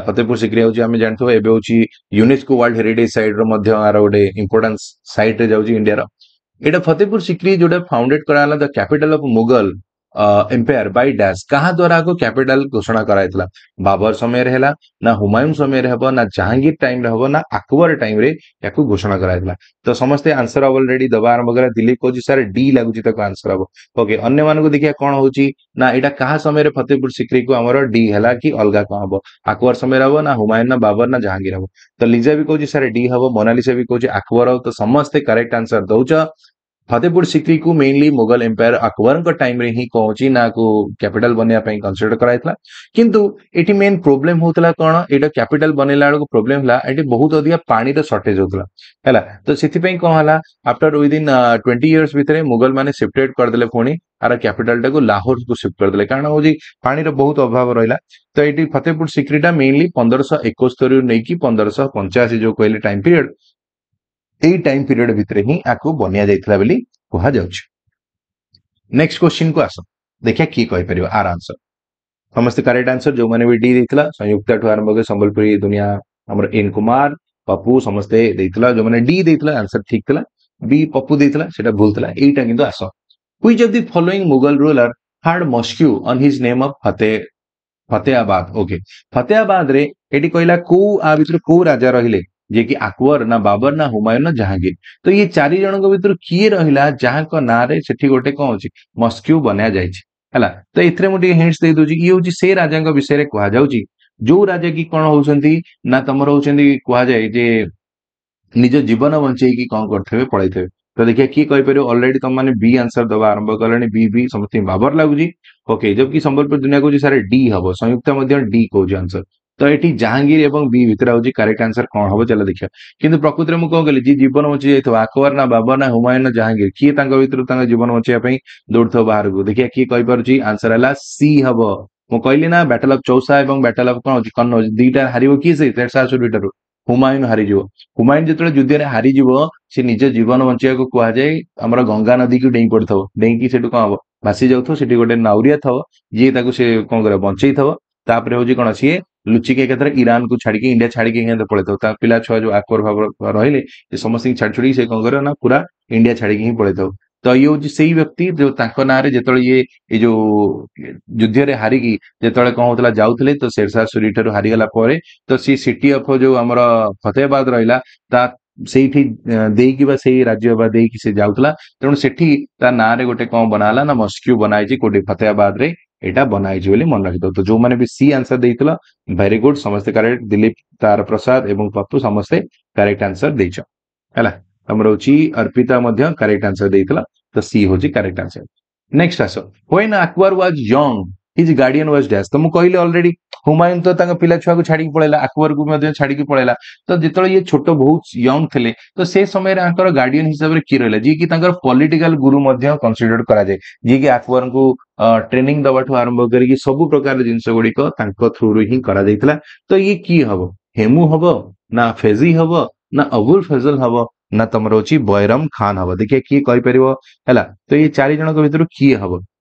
फतेहपुर सिक्री हम जानते यूनेस्को वर्ल्ड हेरीटेज सैट रहा गोटे इंपोर्टां सैट्रे जाऊँच इंडिया यहाँ फतेहपुर सिक्री जो फाउंडेड कराला the capital of Mughal empire by dash क्या द्वारा आगे कैपिटाल घोषणा कर बाबर समय ना हुमायूं समय ना जहांगीर टाइम रे ना अकबर टाइम रे या घोषणा कर तो समस्ते आंसर अलरेडी दबा आरंभ कर दिलीप कहू सर डी लगुच आंसर हम ओके अन्य को देखिया कौन हो ना यहाँ क्या समय फतेहपुर सिक्री को आम डी है कि अलग कौन हम आकबर समय हम ना हुमायून ना बाबर ना जहांगीर हम तो लिजा भी कहू सर डी हम मोनालीसा भी कहू अकबर हम तो समस्ते करेक्ट आंसर दौ फतेहपुर सिक्री को mainly Mughal empire Akbar time हम कौची ना को कैपिटल बनवाप कनसीडर कराइला कि मेन प्रोब्लेम होता कौन ये कैपिटाल बनला बेलू प्रोब्लेम है बहुत अधिक पानी सर्टेज होता है तो से कौन है आफ्टर ओदिन ट्वेंटी इयर्स भितर मुगल मैंने कर करदे पुणी आर कैपिटाल टाक लाहौर को सिफ्ट करदे कारण हूँ पानी बहुत अभाव रहा तो ये फतेहपुर सिक्रीटा मेनली पंदर शह एकस्तरी नहीं कि पंदर पंचाशी जो कहले टाइम पीरियड এই টাইম পিরিয়ড ভিতরে ହିଁ ଆକୁ ବନିଆ ଯାଇଥିଲା ବୋଲି କୁହାଯାଉଛି ନେକ୍ସଟ କ୍ୱେଶ୍ଚିନ୍ କୁ ଆସ ଦେଖିବା କିଏ କହିପାରିବ ଆର ଆନ୍ସର ସମସ୍ତେ କରେକ୍ଟ ଆନ୍ସର ଯେଉଁମାନେ ବି ଡି ଦେଇଥିଲା ସଂଯୁକ୍ତାଠୁ ଆରମ୍ଭ କରି ସମ୍ବଲପୁରୀ ଦୁନିଆ ଆମର ଏନ୍ କୁମାର ପପୁ ସମସ୍ତେ ଦେଇଥିଲା ଯେଉଁମାନେ ଡି ଦେଇଥିଲା ଆନ୍ସର ଠିକ ଥିଲା ବି ପପୁ ଦେଇଥିଲା ସେଟା ଭୁଲ ଥିଲା ଏଇଟା କିନ୍ତୁ ଆସ which of the following Mughal ruler had mosque on his name of Fateh Fatehabad okay ଫତେଆବାଦରେ ଏଠି କହିଲା କୋଉ ଆ ଭିତରୁ କୋଉ ରାଜା ରହିଲେ जेकि आकबर ना बाबर ना हुमायूं ना जहांगीर तो ये चार जन भितर किए रहा जहां ना से गोटे कौन अच्छे मस्क्यू बनाया जाए हेला तो ये मुझे हिंट्स दे दूसरी ये हूँ से राजा विषय में कहा जाऊँ जो राजा की कौन हो ना तुम हूँ कहुए निज जीवन बचे कि कौन कर पड़े तो देखिए किए कहपर अलरेडी तुम मैंने बी आंसर दबा आरंभ कले बी बी समस्त बाबर लगुच ओके जबकि संबलपुर दुनिया कहे सारे डी हम संयुक्त डी कौन आंसर ତ ଏଠି ଜାହାଙ୍ଗୀର ଏବଂ ବି ଭିତରେ ହଉଛି କରେକ୍ଟ ଆନ୍ସର କଣ ହବ ଚାଲ ଦେଖିବା କିନ୍ତୁ ପ୍ରକୃତିରେ ମୁଁ କଣ କହିଲି ଯିଏ ଜୀବନ ବଞ୍ଚି ଯାଇଥିବ ଆକବର ନା ବାବର ନା ହୁମାୟୁନ ନା ଜାହାଙ୍ଗୀର କିଏ ତାଙ୍କ ଭିତରୁ ତାଙ୍କ ଜୀବନ ବଞ୍ଚେଇବା ପାଇଁ ଦୌଡୁଥିବ ବାହାରକୁ ଦେଖିବା କିଏ କହିପାରୁଛି ଆନ୍ସର ହେଲା ସି ହବ ମୁଁ କହିଲି ନା ବ୍ୟାଟଲ ଅଫ୍ ଚୌସା ଏବଂ ବ୍ୟାଟଲ ଅଫ୍ କଣ ହଉଛି କର୍ଣ୍ଣ ହଉଛି ଦିଟା ହାରିବ କିଏ ସେ ଦୁଇଟାରୁ ହୁମାୟୁନ ହାରିଯିବ ହୁମାୟୁନ ଯେତେବେଳେ ଯୁଦ୍ଧରେ ହାରିଯିବ ସେ ନିଜ ଜୀବନ ବଞ୍ଚିବାକୁ କୁହାଯାଏ ଆମର ଗଙ୍ଗା ନଦୀକୁ ଡେଇଁ ପଡିଥିବ ଡେଇଁକି ସେଠୁ କଣ ହବ ଭାସି ଯାଉଥିବ ସେଠି ଗୋଟେ ନାଉରିଆ ଥିବ ଯିଏ ତାକୁ ସେ କଣ କରିବ ବଞ୍ଚେଇଥିବ ତାପରେ ହଉଛି କଣ ସିଏ लुचिके कतरे ईरान को छाड़ी इंडिया छाड़ी के पलैत था पिला छुआ जो आकर भाव रही समस्त छाड़ छुड़ी से कौन कर पूरा इंडिया छाड़ी ही पलैत तो ये हूँ से व्यक्ति जो ना ये ये जो युद्ध में हारिकी जो कौन होता जाऊ तो शेरशाह सूरी ठीक हारीगला तो सी सिटी अफ जो आम फतेहबाद रहा से राज्य से जाऊला तेणु से ना गोटे कौन बनाला ना मस्क्यू बनाई गोटे फतेहबाद में এটা বানাই জবলি মন রাখি তো যে মনে বি সি आंसर देथला वेरी गुड สม স্তে কারেক্ট দিলীপ তার প্রসাদ এবং पप्पू สม স্তে কারেক্ট आंसर देछ হেলা আমরা হছি অর্পিতা মধ্যে কারেক্ট आंसर देथला তো সি হজি কারেক্ট आंसर নেক্সট আসো when Akbar was young his guardian was dash তো মু কইলে অলরেডি ହୁମାୟୁନ ତ ତାଙ୍କ ପିଲା ଛୁଆକୁ ଛାଡିକି ପଳେଇଲା ଆକବରକୁ ମଧ୍ୟ ଛାଡିକି ପଳେଇଲା ତ ଯେତେବେଳେ ଇଏ ଛୋଟ ବହୁତ ୟଙ୍ଗ ଥିଲେ ତ ସେ ସମୟରେ ତାଙ୍କର ଗାର୍ଡିଆନ ହିସାବରେ କିଏ ରହିଲା ଯିଏକି ତାଙ୍କର ପଲିଟିକାଲ ଗୁରୁ ମଧ୍ୟ କନସିଡର କରାଯାଏ ଯିଏକି ଆକବରଙ୍କୁ ଟ୍ରେନିଂ ଦବାଠୁ ଆରମ୍ଭ କରିକି ସବୁ ପ୍ରକାର ଜିନିଷ ଗୁଡିକ ତାଙ୍କ ଥ୍ରୁରୁ ହିଁ କରାଯାଇଥିଲା ତ ଇଏ କିଏ ହବ ହେମୁ ହବ ନା ଫେଜି ହବ ନା ଅବୁଲ ଫେଜଲ ହବ ନା ତମର ହଉଛି ବୈରମ ଖାନ ହବ ଦେଖିବା କିଏ କହିପାରିବ ହେଲା ତ ଏଇ ଚାରି ଜଣଙ୍କ ଭିତରୁ କିଏ ହବ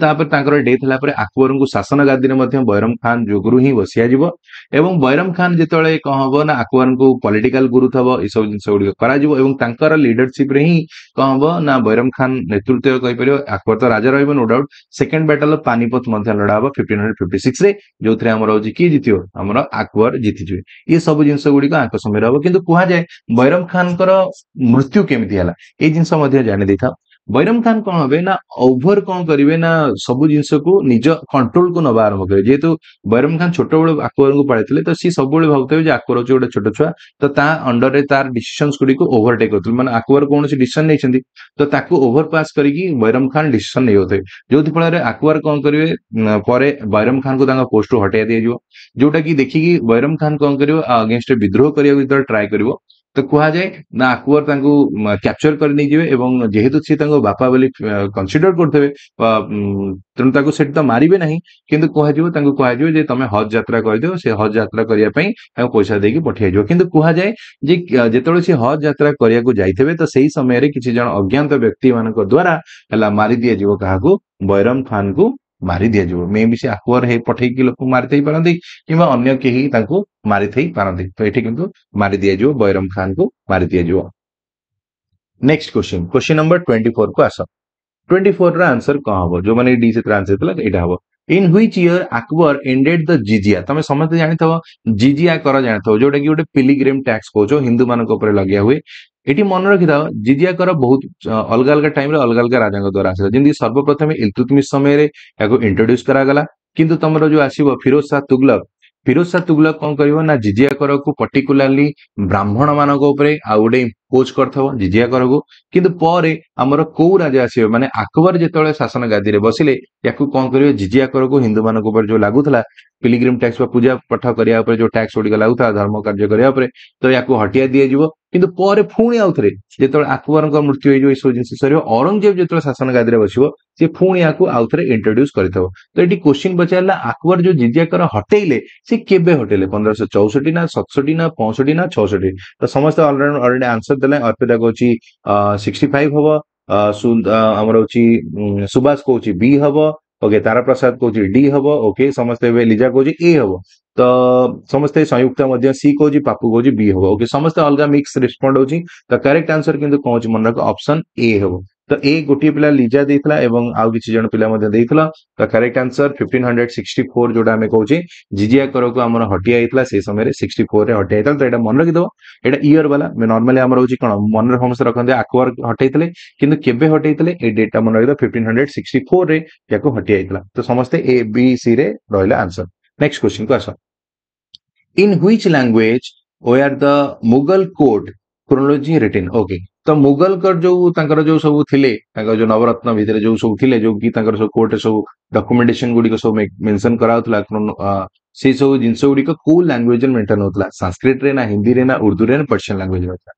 तापर तांकर डेथ होलाकवार शासन गादि बैरम खाँ जोग्रु हिँड बसिया एवं बैरम खाँते ककवार पलिटिकल गुरु एवं तांकर लीडरशिप रे तर कहबो ना बैरम खान नेतृत्व अखबर त राजा र नो बैटल ब्याटल पानीपत लडाहे फिफ्टिन सब फिफ्टी सिक्स को जित्यो अब रहबो किंतु कुहा जाय बैरम खान कर मृत्यु केमिति বৈরাম খান কଣ হবে না ওভর কଣ କରିବେ ନା ସବୁ ଜିନିଷକୁ ନିଜ କଣ୍ଟ୍ରୋଲକୁ ନେବା ଆରମ୍ଭ କରିବେ ଯେହେତୁ ବୈରାମ ଖାନ ଛୋଟବେଳୁ ଆକବରଙ୍କୁ ପାଳିଥିଲେ ତ ସିଏ ସବୁବେଳେ ଭାବୁଥିବେ ଯେ ଆକବର ହେଉଛି ଗୋଟେ ଛୋଟ ଛୁଆ ତ ତା ଅଣ୍ଡରରେ ତାର ଡିସିସନ୍ସ ଗୁଡ଼ିକୁ ଓଭରଟେକ୍ କରୁଥିଲେ ମାନେ ଆକବର କୌଣସି ଡିସିସନ୍ ନେଇଛନ୍ତି ତ ତାକୁ ଓଭର ପାସ୍ କରିକି ବୈରାମ ଖାନ ଡିସିସନ୍ ନେଇଯାଉଥିବେ ଯୋଉଥିଫଳରେ ଆକବର କଣ କରିବେ ପରେ ବୈରାମ ଖାନକୁ ତାଙ୍କ ପୋଷ୍ଟରୁ ହଟେଇ ଦିଆଯିବ ଯୋଉଟା କି ଦେଖିକି ବୈରାମ ଖାନ କଣ କରିବ ଅଗେନଷ୍ଟରେ ବିଦ୍ରୋହ କରିବାକୁ ଯେତେବେଳେ ଟ୍ରାଏ କରିବ तो कह जाए ना आकबर कैप्चर सी बापा करदे तेणु से मारे ना कि कह तुम हज जात्रा करदे से हज जात्रा करने पैसा देखिए पठाई जो कि कहुए जिते सी हज जात्रा करेंगे तो से समय किसी अज्ञात व्यक्ति मान द्वारा मारी दिजा क्या बैरम खान को मारि दिज मे बी से आकुअर पठक लोक मारी पारती कि अगर कहीं मारी पारती तो ये कि मारि दिज बैरम खान को मारि दिज next question question number twenty four को आस ट्वेंटी फोर रनसर कह हम जो मैंने डी से आंसर था in which year Akbar ended the jizya तुम समस्त जानव जिजिया कर जानव जो पिलिग्रेम टैक्स कौ हिंदू मान लगे हुए এটি মনে রখিথাও জিজিয়াকর বহুত অলগা অলগা টাইমে অলগা অলগা রাজাঙ্ক দ্বারা আসিলা যেমন সর্বপ্রথমে ইলতুতমিশ সময়ের এখন ইন্ট্রোড্যুস করাগলা কিন্তু তোমার যে আসব ফিরোজ শাহ তুগলক ফিরোজ শাহ তুগলক কম করব না জিজিয়াকরকু পর্টিকুলারলি ব্রাহ্মণ মানক উপরে আউ গোটে ইম্পোজ করথব জিজিয়াকরকু কিন্তু পরে আমার কেউ রাজা আসবে মানে আকবর যেতবে শাসন গাদিরে বসিলে ইয়াকু কম করবে জিজিয়াকরকু হিন্দু মানক উপরে যে লাগুলা পিলিগ্রিম ট্যাক্স বা পূজা পাঠ করা উপরে যে ট্যাক্স গুড়িক লাগুলা ধর্ম কার্য করা উপরে তো ইয়াকু হটিয়া দিয়ে যাব କିନ୍ତୁ ପରେ ପୁଣି ଆଉଥରେ ଯେତେବେଳେ ଆକବରଙ୍କ ମୃତ୍ୟୁ ହେଇଯିବ ଏସବୁ ଜିନିଷ ସରିବ ଔରଙ୍ଗଜେବ ଯେତେବେଳେ ଶାସନ ଗାଦିରେ ବସିବ ସେ ପୁଣି ଆକୁ ଆଉଥରେ ଇଣ୍ଟ୍ରୋଡ୍ୟୁସ୍ କରିଥିବ ତ ଏଠି କୋଶ୍ଚିନ୍ ପଚାରିଲା ଆକବର ଯୋଉ ଜିଜିଆକର ହଟେଇଲେ ସେ କେବେ ହଟେଇଲେ ପନ୍ଦରଶହ ଚଉଷଠି ନା ସତଷଠି ନା ପଞ୍ଚଷଠି ନା ଛଅଷଠି ତ ସମସ୍ତେ ଅଲରେଡି ଆନ୍ସର ଦେଲେ ଅର୍ପିତା କହୁଛି ସିକ୍ସଟି ଫାଇଭ୍ ହବ ଆମର ହଉଛି ସୁବାସ କହୁଛି ବି ହବ ଓକେ ତାରାପ୍ରସାଦ କହୁଛି ଡି ହବ ଓକେ ସମସ୍ତେ ଏବେ ଲିଜା କହୁଛି ଏ ହବ तो समस्ते संयुक्त सी कौज पापू कौज बी हम ओके समस्त अलग मिक्स रेस्पन्ड हो तो आंसर कि मन रख अपसन ए हम तो ए गोटे पिला लिजा देता आउ किसी जन पिलाता तो correct answer fifteen hundred sixty four जो कौन जिजिया कर को हटिया से समय सिक्सट फोर में हटिया तो यहाँ मन रखीद ये इयर वाला नर्माली आम रोज कौन मन समस्त रखते आकुआर हटेते कि हटेते डेटा मन रखा फिफ्टीन हंड्रेड सिक्सटी फोर में हटिया तो समस्ते ए बी सी रे रहा आंसर नेक्स्ट क्वेश्चन को आस in which language were the Mughal court chronology written okay तो मुगल कर जो जो सब थे जो नवरत्न भितर जो सब थे जो कि सब कोर्ट सब डकुमेंटेसन गुड़िक सब मेनसन कराला से सब जिन गुड़िक कौ लांगुएज मेन्टेन होता संस्कृत ना हिंदी रे ना उर्दू रे ना पर्सियन लांगुएज होता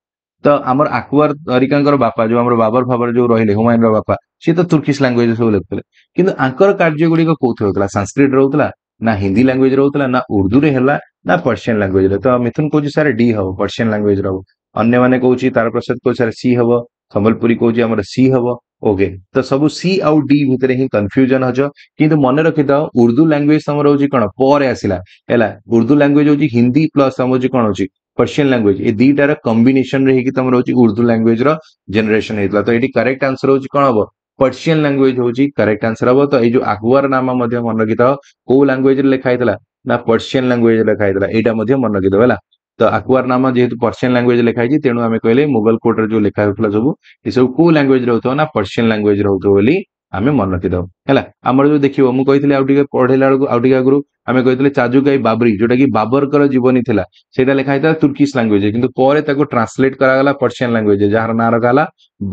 तो आम आकबर हरिका बापा जो बाबर फाबर जो रही हुमायन रपा सी तो तुर्किश लांगुएज सब लिखुते कि कार्य गुड़िक कौन होता संस्कृत रोला ना हिंदी लैंग्वेज रोला ना उर्दू रहा ना पर्सियान लांगुएज तो मिथुन कौन सर डी हम पर्सियान लैंग्वेज रोब अन्य कौन तार प्रसाद कह सर सी हम सम्बलपुरी कौन आमर सी हम ओके तो सब सी आउ डी भितर ही कनफ्यूजन हज कि मन रखी था उर्दू लांगुएज तुम हूँ कौन पर आसला है उर्दू लांगुएज हूँ हिंदी प्लस तुम हूँ कौन अच्छी लांगुएज लैंग्वेज ये दुईटार कम्बिनेसन तुम हूँ उर्दू लांगुएज रेनेसन होता तो ये करेक्ट आंसर हूँ कौन हम ପର୍ସିଆନ୍ ଲାଙ୍ଗୁଏଜ ହଉଛି କରେକ୍ଟ ଆନ୍ସର ହବ ତ ଏଇ ଯୋଉ ଆକବର ନାମା ମଧ୍ୟ ମନେ ରଖିଥାଅ କୋଉ ଲାଙ୍ଗୁଏଜରେ ଲେଖା ହେଇଥିଲା ନା ପର୍ସିଆନ୍ ଲାଙ୍ଗୁଏଜରେ ଲେଖା ହେଇଥିଲା ଏଇଟା ମଧ୍ୟ ମନେ ରଖିଦେବ ହେଲା ତ ଆକବର ନାମା ଯେହେତୁ ପର୍ସିଆନ୍ ଲାଙ୍ଗୁଏଜ ଲେଖା ହେଇଛି ତେଣୁ ଆମେ କହିଲେ ମୋବାଇଲ କୋର୍ଟରେ ଯୋଉ ଲେଖା ହେଉଥିଲା ସବୁ ଏସବୁ କୋଉ ଲାଙ୍ଗୁଏଜରେ ହଉଥିବ ନା ପର୍ସିଆନ୍ ଲାଙ୍ଗୁଏଜରେ ହଉଥିବ ବୋଲି ଆମେ ମନେ ରଖିଥାଉ ହେଲା ଆମର ଯୋଉ ଦେଖିବ ମୁଁ କହିଥିଲି ଆଉ ଟିକେ ପଢେଇଲା ବେଳକୁ ଆଉ ଟିକେ ଆଗରୁ আমি কইলে চাজুকাই বাবরি যেটা কি বাবরকর জীবনী লা সেটা লেখা হয়েছিল তুর্কিশ ল্যাঙ্গুয়েজ কিন্তু পরে তাকে ট্রান্সলেট করা গলা পর্সিয়ান ল্যাঙ্গুয়েজ যার না রকালা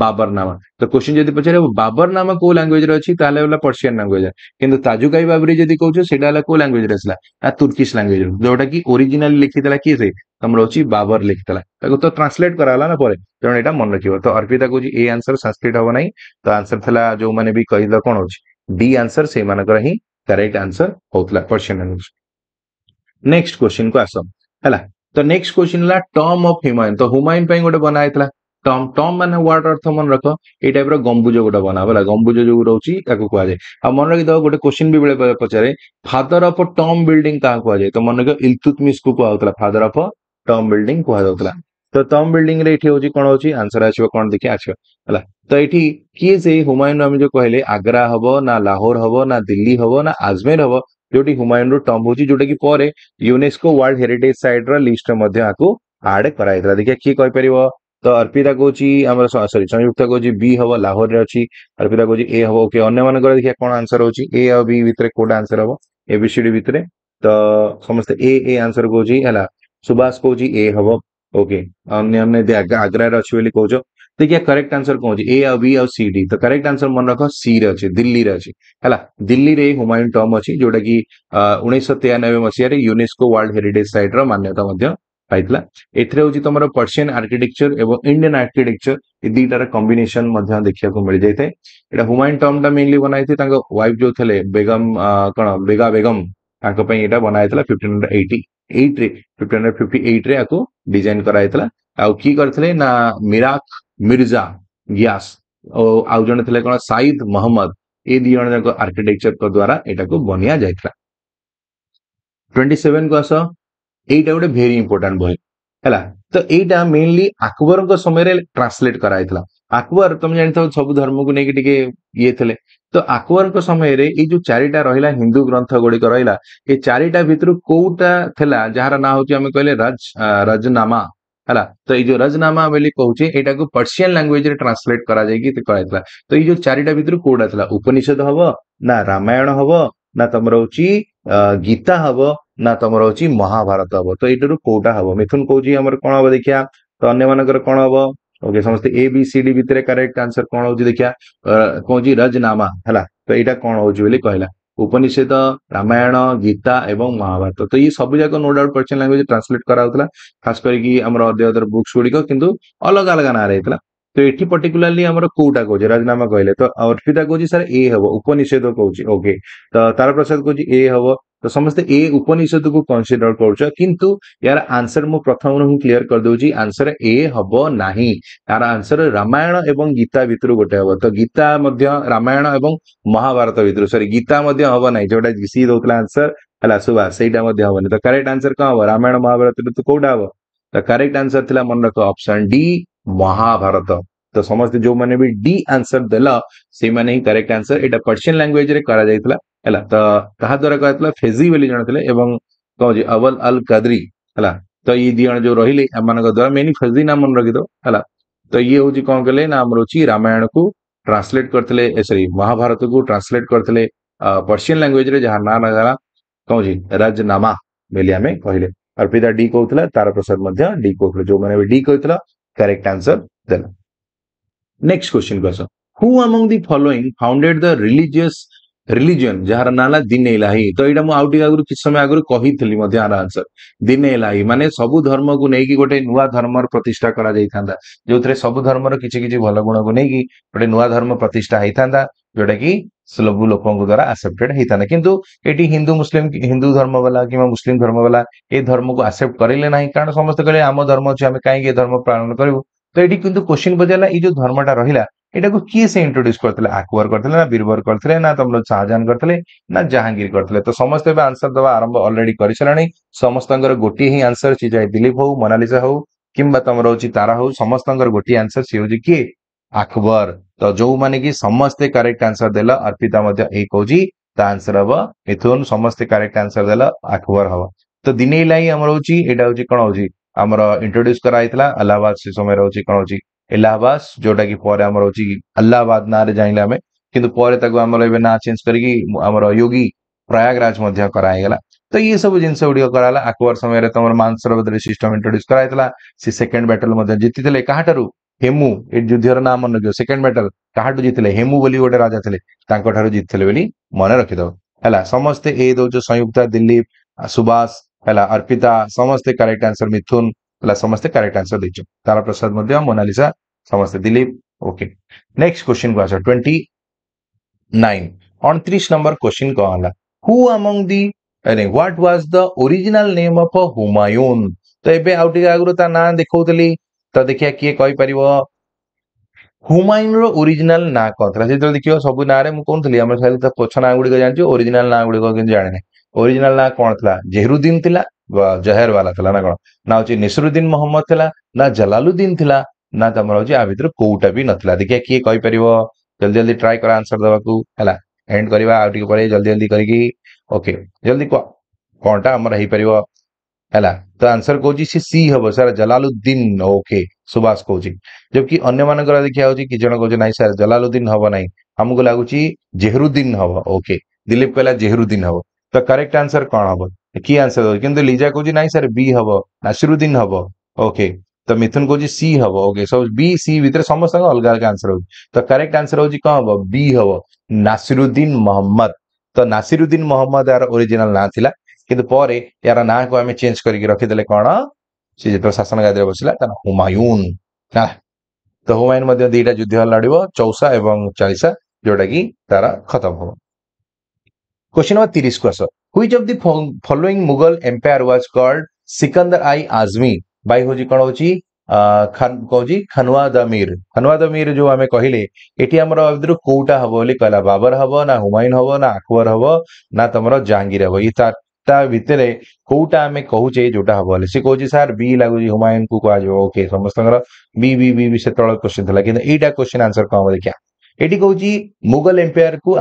বাবরনামা তো কোশ্চিন যদি পচারে বাবরনামা কেউ ল্যাঙ্গুয়েজরে অছি তাহলে হল পর্সিয়ান ল্যাঙ্গুয়েজ কিন্তু তাজুকাই বাবরি যদি কৌছ সেটা হল কেউ ল্যাঙ্গুয়েজরে আসলা না তুর্কিশ ল্যাঙ্গুয়েজ যেটা কি অরিজিনালি লিখিলা কি সে ତମର ହଉଛି ବାବର ଲେଖିଥିଲା ତାକୁ ତ ଟ୍ରାନ୍ସଲେଟ୍ କରାଗଲା ନା ପରେ ତେଣୁ ଏଇଟା ମନେ ରଖିବ ତ ଅର୍ପିତା କହୁଛି ଏ ଆନ୍ସର ସାଂସ୍କ୍ରିଟ ହବ ନାହିଁ ତ ଆନ୍ସର ଥିଲା ଯୋଉମାନେ ବି କହିଲା କଣ ହଉଛି ଡି ଆନ୍ସର ସେଇମାନଙ୍କର ହିଁ करेक्ट आंसर होतला क्वेश्चन अनुसार नेक्स्ट क्वेश्चन को आस ହେଲା ତ ନେକ୍ସଟ କ୍ୱେଶ୍ଚିନ୍ ହେଲା ଟମ୍ ଅଫ୍ ହିମାୟନ ତ ହୁମାୟୁନ ପାଇଁ ଗୋଟେ ବନା ହେଇଥିଲା ଟମ୍ ଟମ୍ ମାନେ ୱାର୍ଡ ଅର୍ଥ ମନେ ରଖ ଏଇ ଟାଇପର ଗମ୍ବୁଜ ଗୋଟେ ବନା ହେଲା ଗମ୍ବୁଜ ଯୋଉ ରହୁଛି ତାକୁ କୁହାଯାଏ ଆଉ ମନେ ରଖିଦେବ ଗୋଟେ କ୍ୱେଶ୍ଚିନ୍ ବି ବେଳେ ପଚାରେ ଫାଦର ଅଫ୍ ଟମ୍ ବିଲ୍ଡିଂ କାହା କୁହାଯାଏ ତ ମନେ ରଖିବ ଇଲତୁତମିସ୍ କୁ କୁହାଯାଉଥିଲା ଫାଦର ଅଫ୍ ଟମ୍ ବିଲ୍ଡିଂ କୁହାଯାଉଥିଲା ତ ଟମ୍ ବିଲ୍ଡିଂ ରେ ଏଠି ହଉଛି କଣ ହଉଛି ଆନ୍ସର ଆସିବ କଣ ଦେଖିବା ଆସିବ ହେଲା ତ ଏଠି କିଏ ସେଇ ହୁମାୟୁନ ଆମେ ଯୋଉ କହିଲେ ଆଗ୍ରା ହବ ନା ଲାହୋର ହବ ନା ଦିଲ୍ଲୀ ହବ ନା ଆଜମେର ହବ ଯୋଉଠି ହୁମାୟୁନର ଟମ୍ବ ହଉଛି ଯୋଉଟା କି ପରେ ୟୁନେସ୍କୋ ୱାର୍ଲଡ ହେରିଟେଜ ସାଇଟର ଲିଷ୍ଟରେ ମଧ୍ୟ ଆକୁ ଆଡ୍ କରାଯାଇଥିଲା ଦେଖିବା କିଏ କହିପାରିବ ତ ଅର୍ପିତା କହୁଛି ଆମର ସରି ସଂଯୁକ୍ତା କହୁଛି ବି ହବ ଲାହୋରରେ ଅଛି ଅର୍ପିତା କହୁଛି ଏ ହବ ଓକେ ଅନ୍ୟମାନଙ୍କର ଦେଖିବା କଣ ଆନ୍ସର ହଉଛି ଏ ଆଉ ବି ଭିତରେ କୋଉଟା ଆନ୍ସର ହବ ଏବିସିଡି ଭିତରେ ତ ସମସ୍ତେ ଏ ଏ ଆନ୍ସର କହୁଛି ହେଲା ସୁବାସ କହୁଛି ଏ ହବ ଓକେ ଅନ୍ୟ ଅନ୍ୟ ଆଗ୍ରାରେ ଅଛି ବୋଲି କହୁଛ देखिए करेक्ट आंसर कौन अच्छे ए आ बी आ सी डी तो करेक्ट आंसर मन रख सी रे अच्छे दिल्ली रे अच्छे है दिल्ली रे हुमायूं टर्म अच्छी जोटा कि उन्नीस तेयानबे मसीह यूनेस्को वर्ल्ड हेरिटेज साइट रान्यता ପାଇଥିଲା ଏଥିରେ ହଉଛି ତମର ପର୍ସିଆନ ଆର୍କିଟେକ୍ଚର ଏବଂ ଇଣ୍ଡିଆନ ଆର୍କିଟେକ୍ଚର ଏ ଦୁଇଟାର କମ୍ବିନେସନ ମଧ୍ୟ ଦେଖିବାକୁ ମିଳିଯାଇଥାଏ ଏଇଟା ହୁମାୟୁନ ଟର୍ମଟା ମେନଲି ବନାହେଇଛି ତାଙ୍କ ୱାଇଫ ଯୋଉ ଥିଲେ ବେଗମ କଣ ବେଗା ବେଗମ ତାଙ୍କ ପାଇଁ ଏଇଟା ବନାହେଇଥିଲା ଫିଫ୍ଟିନ୍ ହଣ୍ଡ୍ରେଡ୍ ଏଇଟି ଏଇଟରେ ଫିଫ୍ଟିନ୍ ହଣ୍ଡ୍ରେଡ୍ ଫିଫ୍ଟି ଏଇଟରେ ଆକୁ ଡିଜାଇନ କରାହେଇଥିଲା करते ना मिर्जा ग्यास आउ जन थे कौन साइद महम्मद ये दु जन जाक आर्किटेक्चर द्वारा यहाँ बनिया जा ट्वेंटी सेवेन को आस या गोटे भेरी इंपोर्टां बह है तो यहाँ मेनली आकबर समय ट्रांसलेट कराई आकबर तुम जान सब धर्म को लेकिन ये थे तो आकबर समय रे ये जो चारिटा रहा हिंदू ग्रंथ गुड़िक रहा ये चारिटा भितर कौटा थी जार ना हूँ कहले राज रजनामा हला तो ये रजनामा बोली कहे यहाँ को लांगुएज ट्रांसलेट कर तो ये चारिटा भितर कौटा था उपनिषद हम ना रामायण हम ना तुम हूँ गीता हम ना तुम हूँ महाभारत हम तो यूर कौटा हम मिथुन कौच कौन हम देखा तो अन्न मान कौन हम ओके समस्त ए बी सी डी भितर कैरेक्ट आंसर कौन हो देखिया कौन रजनामा है तो यहाँ कौन हो कहला उपनिषद रामायण गीता ଏବଂ ମହାଭାରତ ତ ଇଏ ସବୁ ଯାକ no doubt Persian language translate କରାହଉଥିଲା ଖାସ କରିକି ଆମର ଅଧ୍ୟୟତର ବୁକ୍ସ ଗୁଡ଼ିକ କିନ୍ତୁ ଅଲଗା ଅଲଗା ନାଁରେ ହେଇଥିଲା ତ ଏଠି ପର୍ଟିକୁଲାରଲି ଆମର କୋଉଟା କହୁଛି ରାଜନାମା କହିଲେ ତ ଅର୍ପିତା କହୁଛି ସାର୍ ଏ ହବ ଉପନିଷେଦ କହୁଛି ଓକେ ତ ତାରପ୍ରସାଦ କହୁଛି ଏ ହବ तो समस्ते ए उपनिषद को कनसीडर कर किंतु यार आंसर मु प्रथम हूँ क्लीयर कर करदे आंसर ए हम ना यार आंसर रामायण एवं गीता भितर गोटे हम तो गीता रामायण एवं महाभारत भितर सरी गीता हम ना जो सी दौला आंसर है सुभा सहीटा हेनी तो करेक्ट आंसर कौन हम रामायण महाभारत तो कौटा हम तो करेक्ट आंसर था मन रख ऑप्शन डी महाभारत तो समस्त जो मैंने भी डी आंसर देला से मैंने ही करेक्ट आंसर एटा पर्शियन लैंग्वेज करा जाइतला ହେଲା ତ କାହା ଦ୍ୱାରା କୁହାଯାଇଥିଲା ଫେଜି ବୋଲି ଜଣେ ଥିଲେ ଏବଂ କ'ଣ ହେଉଛି ଅବଲ ଅଲ କାଦ୍ରି ହେଲା ତ ଇଏ ଦି ଜଣ ଯୋଉ ରହିଲେ ଏମାନଙ୍କ ଦ୍ୱାରା ମେନି ଫେଜି ନାମ ମନେ ରଖିଦେବ ହେଲା ତ ଇଏ ହଉଛି କ'ଣ କଲେ ନା ଆମର ହଉଛି ରାମାୟଣକୁ ଟ୍ରାନ୍ସଲେଟ କରିଥିଲେ ସରି ମହାଭାରତକୁ ଟ୍ରାନ୍ସଲେଟ କରିଥିଲେ ପର୍ସିଆନ୍ ଲାଙ୍ଗୁଏଜରେ ଯାହା ନାଁ ହେଲା କ'ଣ ହଉଛି ରାଜନାମା ବୋଲି ଆମେ କହିଲେ ଅର୍ପିତା ଡି କହୁଥିଲା ତାରପ୍ରସାଦ ମଧ୍ୟ ଡି କହୁଥିଲେ ଯୋଉମାନେ ବି ଡି କହିଥିଲା କରେକ୍ଟ ଆନ୍ସର ଦେଲା ନେକ୍ସଟ କ୍ୱେଶ୍ଚିନ୍ କୁ ଆସ who among the following founded the religious religion जाँदा दिन इलाही तिमी दिन इलाही म सबै धर्मको नकि गे नर्म प्रतिष्ठाइदा जो सब धर्म गुणको गोटे नुवा धर्म प्रतिष्ठाइन् जोटा कि सब लोकद्वारा आक्सेप्टेड है कि हिंदू मुस्लिम हिंदू धर्म वाला कि मुस्लिम धर्म वाला ए धर्म कारण समस्त कहिले आम धर्म कहीँक य धर्म पान त ଏଟାକୁ କିଏ ସେ ଇଣ୍ଟ୍ରୋଡ୍ୟୁସ୍ କରିଥିଲେ ଆକବର କରିଥିଲେ ନା ବୀରବର କରିଥିଲେ ନା ତମର ଶାହାଜାହାନ କରିଥିଲେ ନା ଜାହାଙ୍ଗୀର କରିଥିଲେ ତ ସମସ୍ତେ ଏବେ ଆନ୍ସର ଦେବା ଆରମ୍ଭ ଅଲରେଡି କରିସାରିଲାଣି ସମସ୍ତଙ୍କର ଗୋଟିଏ ହିଁ ଆନ୍ସର ସିଏ ଯାଏ ଦିଲ୍ଲୀପ ହଉ ମୋନାଲିସା ହଉ କିମ୍ବା ତମର ହଉଛି ତାରା ହଉ ସମସ୍ତଙ୍କର ଗୋଟିଏ ଆନ୍ସର ସିଏ ହଉଛି କିଏ ଆକବର ତ ଯୋଉମାନେ କି ସମସ୍ତେ କରେକ୍ଟ ଆନ୍ସର ଦେଲ ଅର୍ପିତା ମଧ୍ୟ ଏଇ କହୁଛି ତା ଆନ୍ସର ହବ ମିଥୁନ ସମସ୍ତେ କରେକ୍ଟ ଆନ୍ସର ଦେଲ ଆକବର ହବ ତ ଦିନେଇଲା ହିଁ ଆମର ହଉଛି ଏଇଟା ହଉଛି କଣ ହଉଛି ଆମର ଇଣ୍ଟ୍ରୋଡ୍ୟୁସ୍ କରାହେଇଥିଲା ଆଲାହାବାଦ ସେ ସମୟରେ ହଉଛି କଣ ହଉଛି इलाहाबाद जोटा कि अल्लाहाबाद ना जानले आम कि ना चेज कर योगी प्रयागराज कराईगला तो ये सब जिन गुड कराला आकबर समय तुम मानसर सिस्टम इंट्रोड्यूस कराइला सी सेकेंड बैटल जीति काठू हेमु ये युद्ध ना मन रखियो सेकेंड बैटल क्या जीतिले हेमु बोली गोटे राजा थे जीतिले बोली मन रखिदेव है समस्ते ए दौच संयुक्ता दिलीप सुभाष है अर्पिता समस्ते करेक्ट आंसर मिथुन समस्त correct answer correct Tara Prasad मध्य मोनालीसा समस्त दिलीप ओके नेक्स्ट क्वेश्चन को आंसर ट्वेंटी नाइन अड़तीस नंबर क्वेश्चन कौन आला हु अमंग दी अरे what was the original name of Humayun तो ये आउ टिके आगुरु ता ना देखाउतली तो देखिया किए कहि परिबो हुमायून रो ओरिजिनल ना कोथला सेतो देखियो सब ना रे मु कोनथली हमर खाली ता पछ ना गुडी जानजो ओरिजिनल ना गुडी को जाने ओरिजिनल ना कोन थला जेहरुद्दीन थिला जहेर वाला था ना कौन ना हूँ निसरुद्दीन मोहम्मद थी ना जलालुद्दीन थी ना तुम हूँ आ भर कौटा भी ना देखिए किए कहीपर जल्दी जल्दी ट्राए कर आंसर देवा है एंड करवा आल्दी जल्दी करके ओके जल्दी कह कौन टाइम हो पार है तो आंसर कौन सी सी हम सर जलालुद्दीन ओके सुभाष कौच जबकि अन्य मान देखा कि जन कौन ना सर जलालुद्दीन हम ना आमको लगुच जेहरुद्दीन हम ओके दिलीप कहला जेहरुद्दीन हम तो करेक्ट आंसर कौन हम কি আনসার দেব কিন্তু লিজা কହୁଛି ନାଇଁ ସାର୍ ବି ହବ ନାସିରୁଦ୍ଦିନ ହବ ଓକେ ତ ମିଥୁନ କହୁଛି ସି ହବ ଓକେ ସବୁ ବି ସି ଭିତରେ ସମସ୍ତଙ୍କ ଅଲଗା ଅଲଗା ଆନ୍ସର ହଉଛି ତ କରେକ୍ଟ ଆନ୍ସର ହଉଛି କଣ ହବ ବି ହବ ନାସିରୁଦ୍ଦିନ ମହମ୍ମଦ ତ ନାସିରୁଦ୍ଦିନ ମହମ୍ମଦ ଏହାର ଓରିଜିନାଲ ନାଁ ଥିଲା କିନ୍ତୁ ପରେ ଏହାର ନାଁକୁ ଆମେ ଚେଞ୍ଜ କରିକି ରଖିଦେଲେ କଣ ସେ ଯେତେବେଳେ ଶାସନ ଗାଦିରେ ବସିଲା ତାର ହୁମାୟୁନ ତ ହୁମାୟୁନ ମଧ୍ୟ ଦିଟା ଯୁଦ୍ଧ ଲଢିବ ଚୌସା ଏବଂ ଚାଳିଶା ଯୋଉଟା କି ତାର ଖତମ ହବ କ୍ୱେଶ୍ଚିନ୍ ନମ୍ବର ତିରିଶକୁ ଆସ which of the following mughal empire was called sikandar i azmi bhai hoji kon hoji Khan कहि खानवाद अमीर खानवाद अमीर जो आम कहले कौटा हम बोली कहला बाबर हम ना हुमायन हम ना अकबर हम ना तुम जहांगीर हम ये चार्टा भितर कौटा आम कहे जोटा हम सी कहे सार बी लगुच हुमायून को कह ओके समस्त बी बी बी से क्वेश्चन था कि मुगल एंपायर को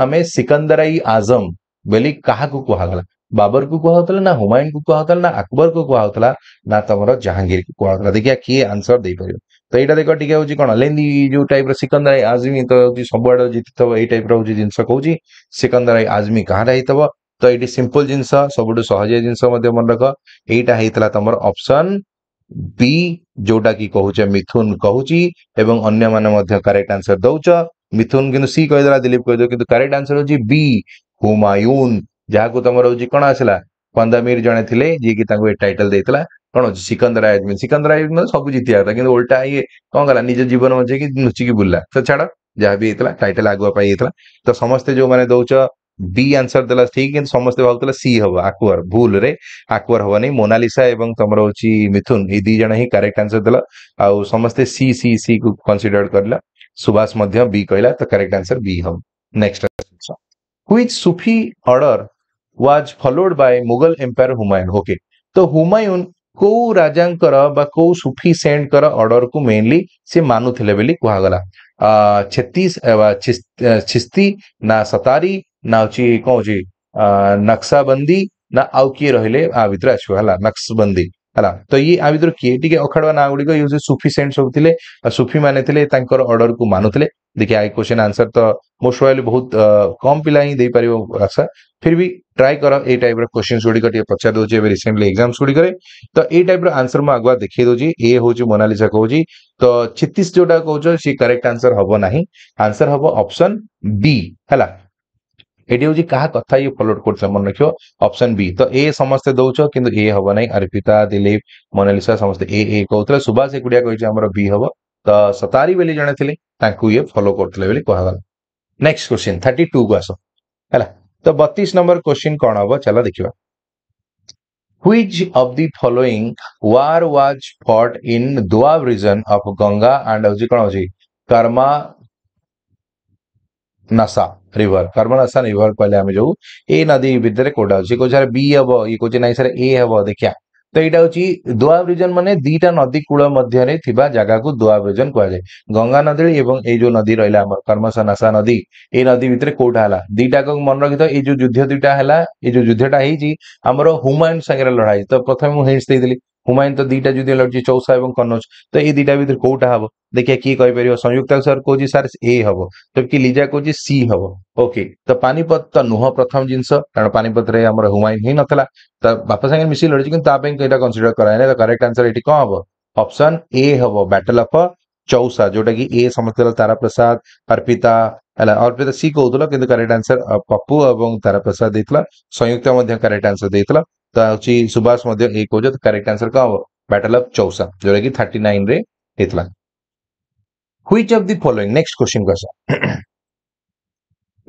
आजम ବେଲି କାହାକୁ କୁହାଗଲା ବାବରକୁ କୁହାହଉଥିଲା ନା ହୁମାୟୁନକୁ କୁହାହଉଥିଲା ନା ଆକବରକୁ କୁହାହଉଥିଲା ନା ତମର ଜାହାଙ୍ଗୀରକୁ କୁହାହଉଥିଲା ଦେଖିବା କିଏ ଆନ୍ସର ଦେଇପାରିବ ତ ଏଇଟା ଦେଖ ଟିକେ ହଉଛି କଣ ଲେନ୍ଦି ଯୋଉ ଟାଇପ୍ର ସିକନ୍ଦରାଇ ଆଜମୀ ତ ହଉଛି ସବୁଆଡେ ଜିତିଥିବ ଏଇ ଟାଇପ୍ର ହଉଛି ଜିନିଷ କହୁଛି ସିକନ୍ଦରାଇ ଆଜମୀ କାହାର ହେଇଥିବ ତ ଏଇଠି ସିମ୍ପଲ ଜିନିଷ ସବୁଠୁ ସହଜିଆ ଜିନିଷ ମଧ୍ୟ ମନେ ରଖ ଏଇଟା ହେଇଥିଲା ତମର ଅପସନ୍ ବି ଯୋଉଟା କି କହୁଛେ ମିଥୁନ କହୁଛି ଏବଂ ଅନ୍ୟମାନେ ମଧ୍ୟ କରେକ୍ଟ ଆନ୍ସର ଦଉଛ ମିଥୁନ କିନ୍ତୁ ସି କହିଦେଲା ଦିଲ୍ଲୀପ କହିଦେବ କିନ୍ତୁ କରେକ୍ଟ ଆନ୍ସର ହଉଛି ବି हुमायून जहाँ को तुम कौन आसला कंदामीर जन थे जी टाइटल देता कौन अच्छे सिकंदर आजमी सिकंदर आजमी सब जीती आता कि उल्टा ये कौन गला निज जीवन बचे कि लुचिकी बुल्ला तो छाड़ जहाँ भी होता टाइटल आगुआई पाई तो समस्ते जो मैंने दौ बी आंसर दे ठीक कि समस्त भावुला सी हम आकुअर भूल रे आकुअर हम नहीं मोनालीसा तुम हूँ मिथुन ये दिजा ही करेक्ट आंसर दल आउ सी सी सी को कनसीडर कर सुभाष बी कहला तो करेक्ट आंसर बी हम next which Sufi order was followed by Mughal Emperor Humayun. Okay. तो हुमायून କୋଉ ରାଜାଙ୍କର ବା କୋଉ ସୁଫି ସେଣ୍ଟଙ୍କର ଅର୍ଡରକୁ ମେନଲି ସେ ମାନୁଥିଲେ ବୋଲି କୁହାଗଲା ଛତିଶ ଛିସ୍ତି ନା ସତାରୀ ନା ହଉଛି କଣ ହଉଛି ନକ୍ସାବନ୍ଦୀ ନା ଆଉ କିଏ ରହିଲେ ଆ ଭିତରେ ଆସିବ ହେଲା ନକ୍ସବନ୍ଦୀ हाला तो ये आ भर किए टे अखाड़ ना गुड़िक सुफिसे सब थे सुफी मैंने अर्डर को मानुते देखिए आई क्वेश्चन आंसर तो मोस्ट वायल बहुत कम पिला ही दे पार आशा फिर भी ट्राई कर ये टाइप रोश्चिन्स गुड़ी पचार दूसरी रिसेंटली एक्जाम गुड़िक तो ये टाइप रनसर मुझ आगुआ देखे दूँ ये हूँ मोनालीसा कह तो छत्तीस जोटा कौ सी करेक्ट आंसर हम ना आंसर हम अपसन बी है ये हूँ क्या ये फलोड कर मन रख अपसन बी तो ए समस्ते दौ कि ए हम ना अर्पिता दिलीप मनालीसा समस्त ए ए कहते सुभाष एक बी हम तो सतारी बोली जन थी ये फलो करते तो बतीस नंबर क्वेश्चन कौन हम चल देखा which of the following war was fought in Doab region of Ganga and हूँ कौन हो ರಿವರ್ ಕರ್ಮರಸ ರಿವರ್ ಕೊಲೆ ಆಮೆ ଯୋଉ ଏ ନଦୀ ଭିତରେ କୋଉଟା ଅଛି କୋଉ ସାର ବି ହବ ଇଏ କହୁଛି ନାଇଁ ସାର ଏ ହବ ଦେଖିଆ ତ ଏଇଟା ହଉଛି ଦୁଆବ୍ରିଜନ ମାନେ ଦିଟା ନଦୀ କୂଳ ମଧ୍ୟରେ ଥିବା ଜାଗାକୁ ଦୁଆବ୍ରିଜନ କୁହାଯାଏ ଗଙ୍ଗା ନଦୀ ଏବଂ ଏଇ ଯୋଉ ନଦୀ ରହିଲା ଆମର କର୍ମସନାସା ନଦୀ ଏଇ ନଦୀ ଭିତରେ କୋଉଟା ହେଲା ଦିଟାକୁ ମନେ ରଖିଥାଉ ଏଇ ଯୋଉ ଯୁଦ୍ଧ ଦୁଇଟା ହେଲା ଏଇ ଯୋଉ ଯୁଦ୍ଧଟା ହେଇଛି ଆମର ହୁମାୟୁନ ସାଙ୍ଗରେ ଲଢା ହେଇଛି ତ ପ୍ରଥମେ ମୁଁ ହିଣ୍ଟସ ଦେଇଥିଲି हुमायन तो दीटा जुदी लड़ी चौसा और कन्नौज तो ये दिटा भितर कौटा हम देखिए किए कहपर संयुक्त सर कह सार ए हम जबकि तो लिजा कह सी हम ओके तो पानीपत तो नुह प्रथम जिनस कारण पानीपत हुमायन ही नाला तो बापा सागर मिसी लड़ी कितनी कनसीडर कराए तो आंसर ये कौन हम अपसन ए हम बैटल अफ चौसा जोटा कि ए समस्त तारा प्रसाद अर्पिता अर्पिता सी कौन कि आंसर पप्पू और तारा प्रसाद देखा संयुक्त करेक्ट आंसर देखा ताची तो सुभाष मध्य एक हो जाए करेक्ट तो आंसर का बैटल ऑफ चौसा जो रहेगी थर्टी नाइन रे इतला of the following next question कैसा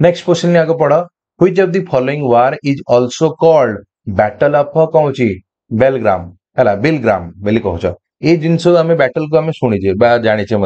नेक्स्ट क्वेश्चन ने आगे पढ़ा which of the following war is also called battle of कौन बेलग्राम है बिलग्राम बोली कह ये জিনিস बैटल को आम আমি শুনিছে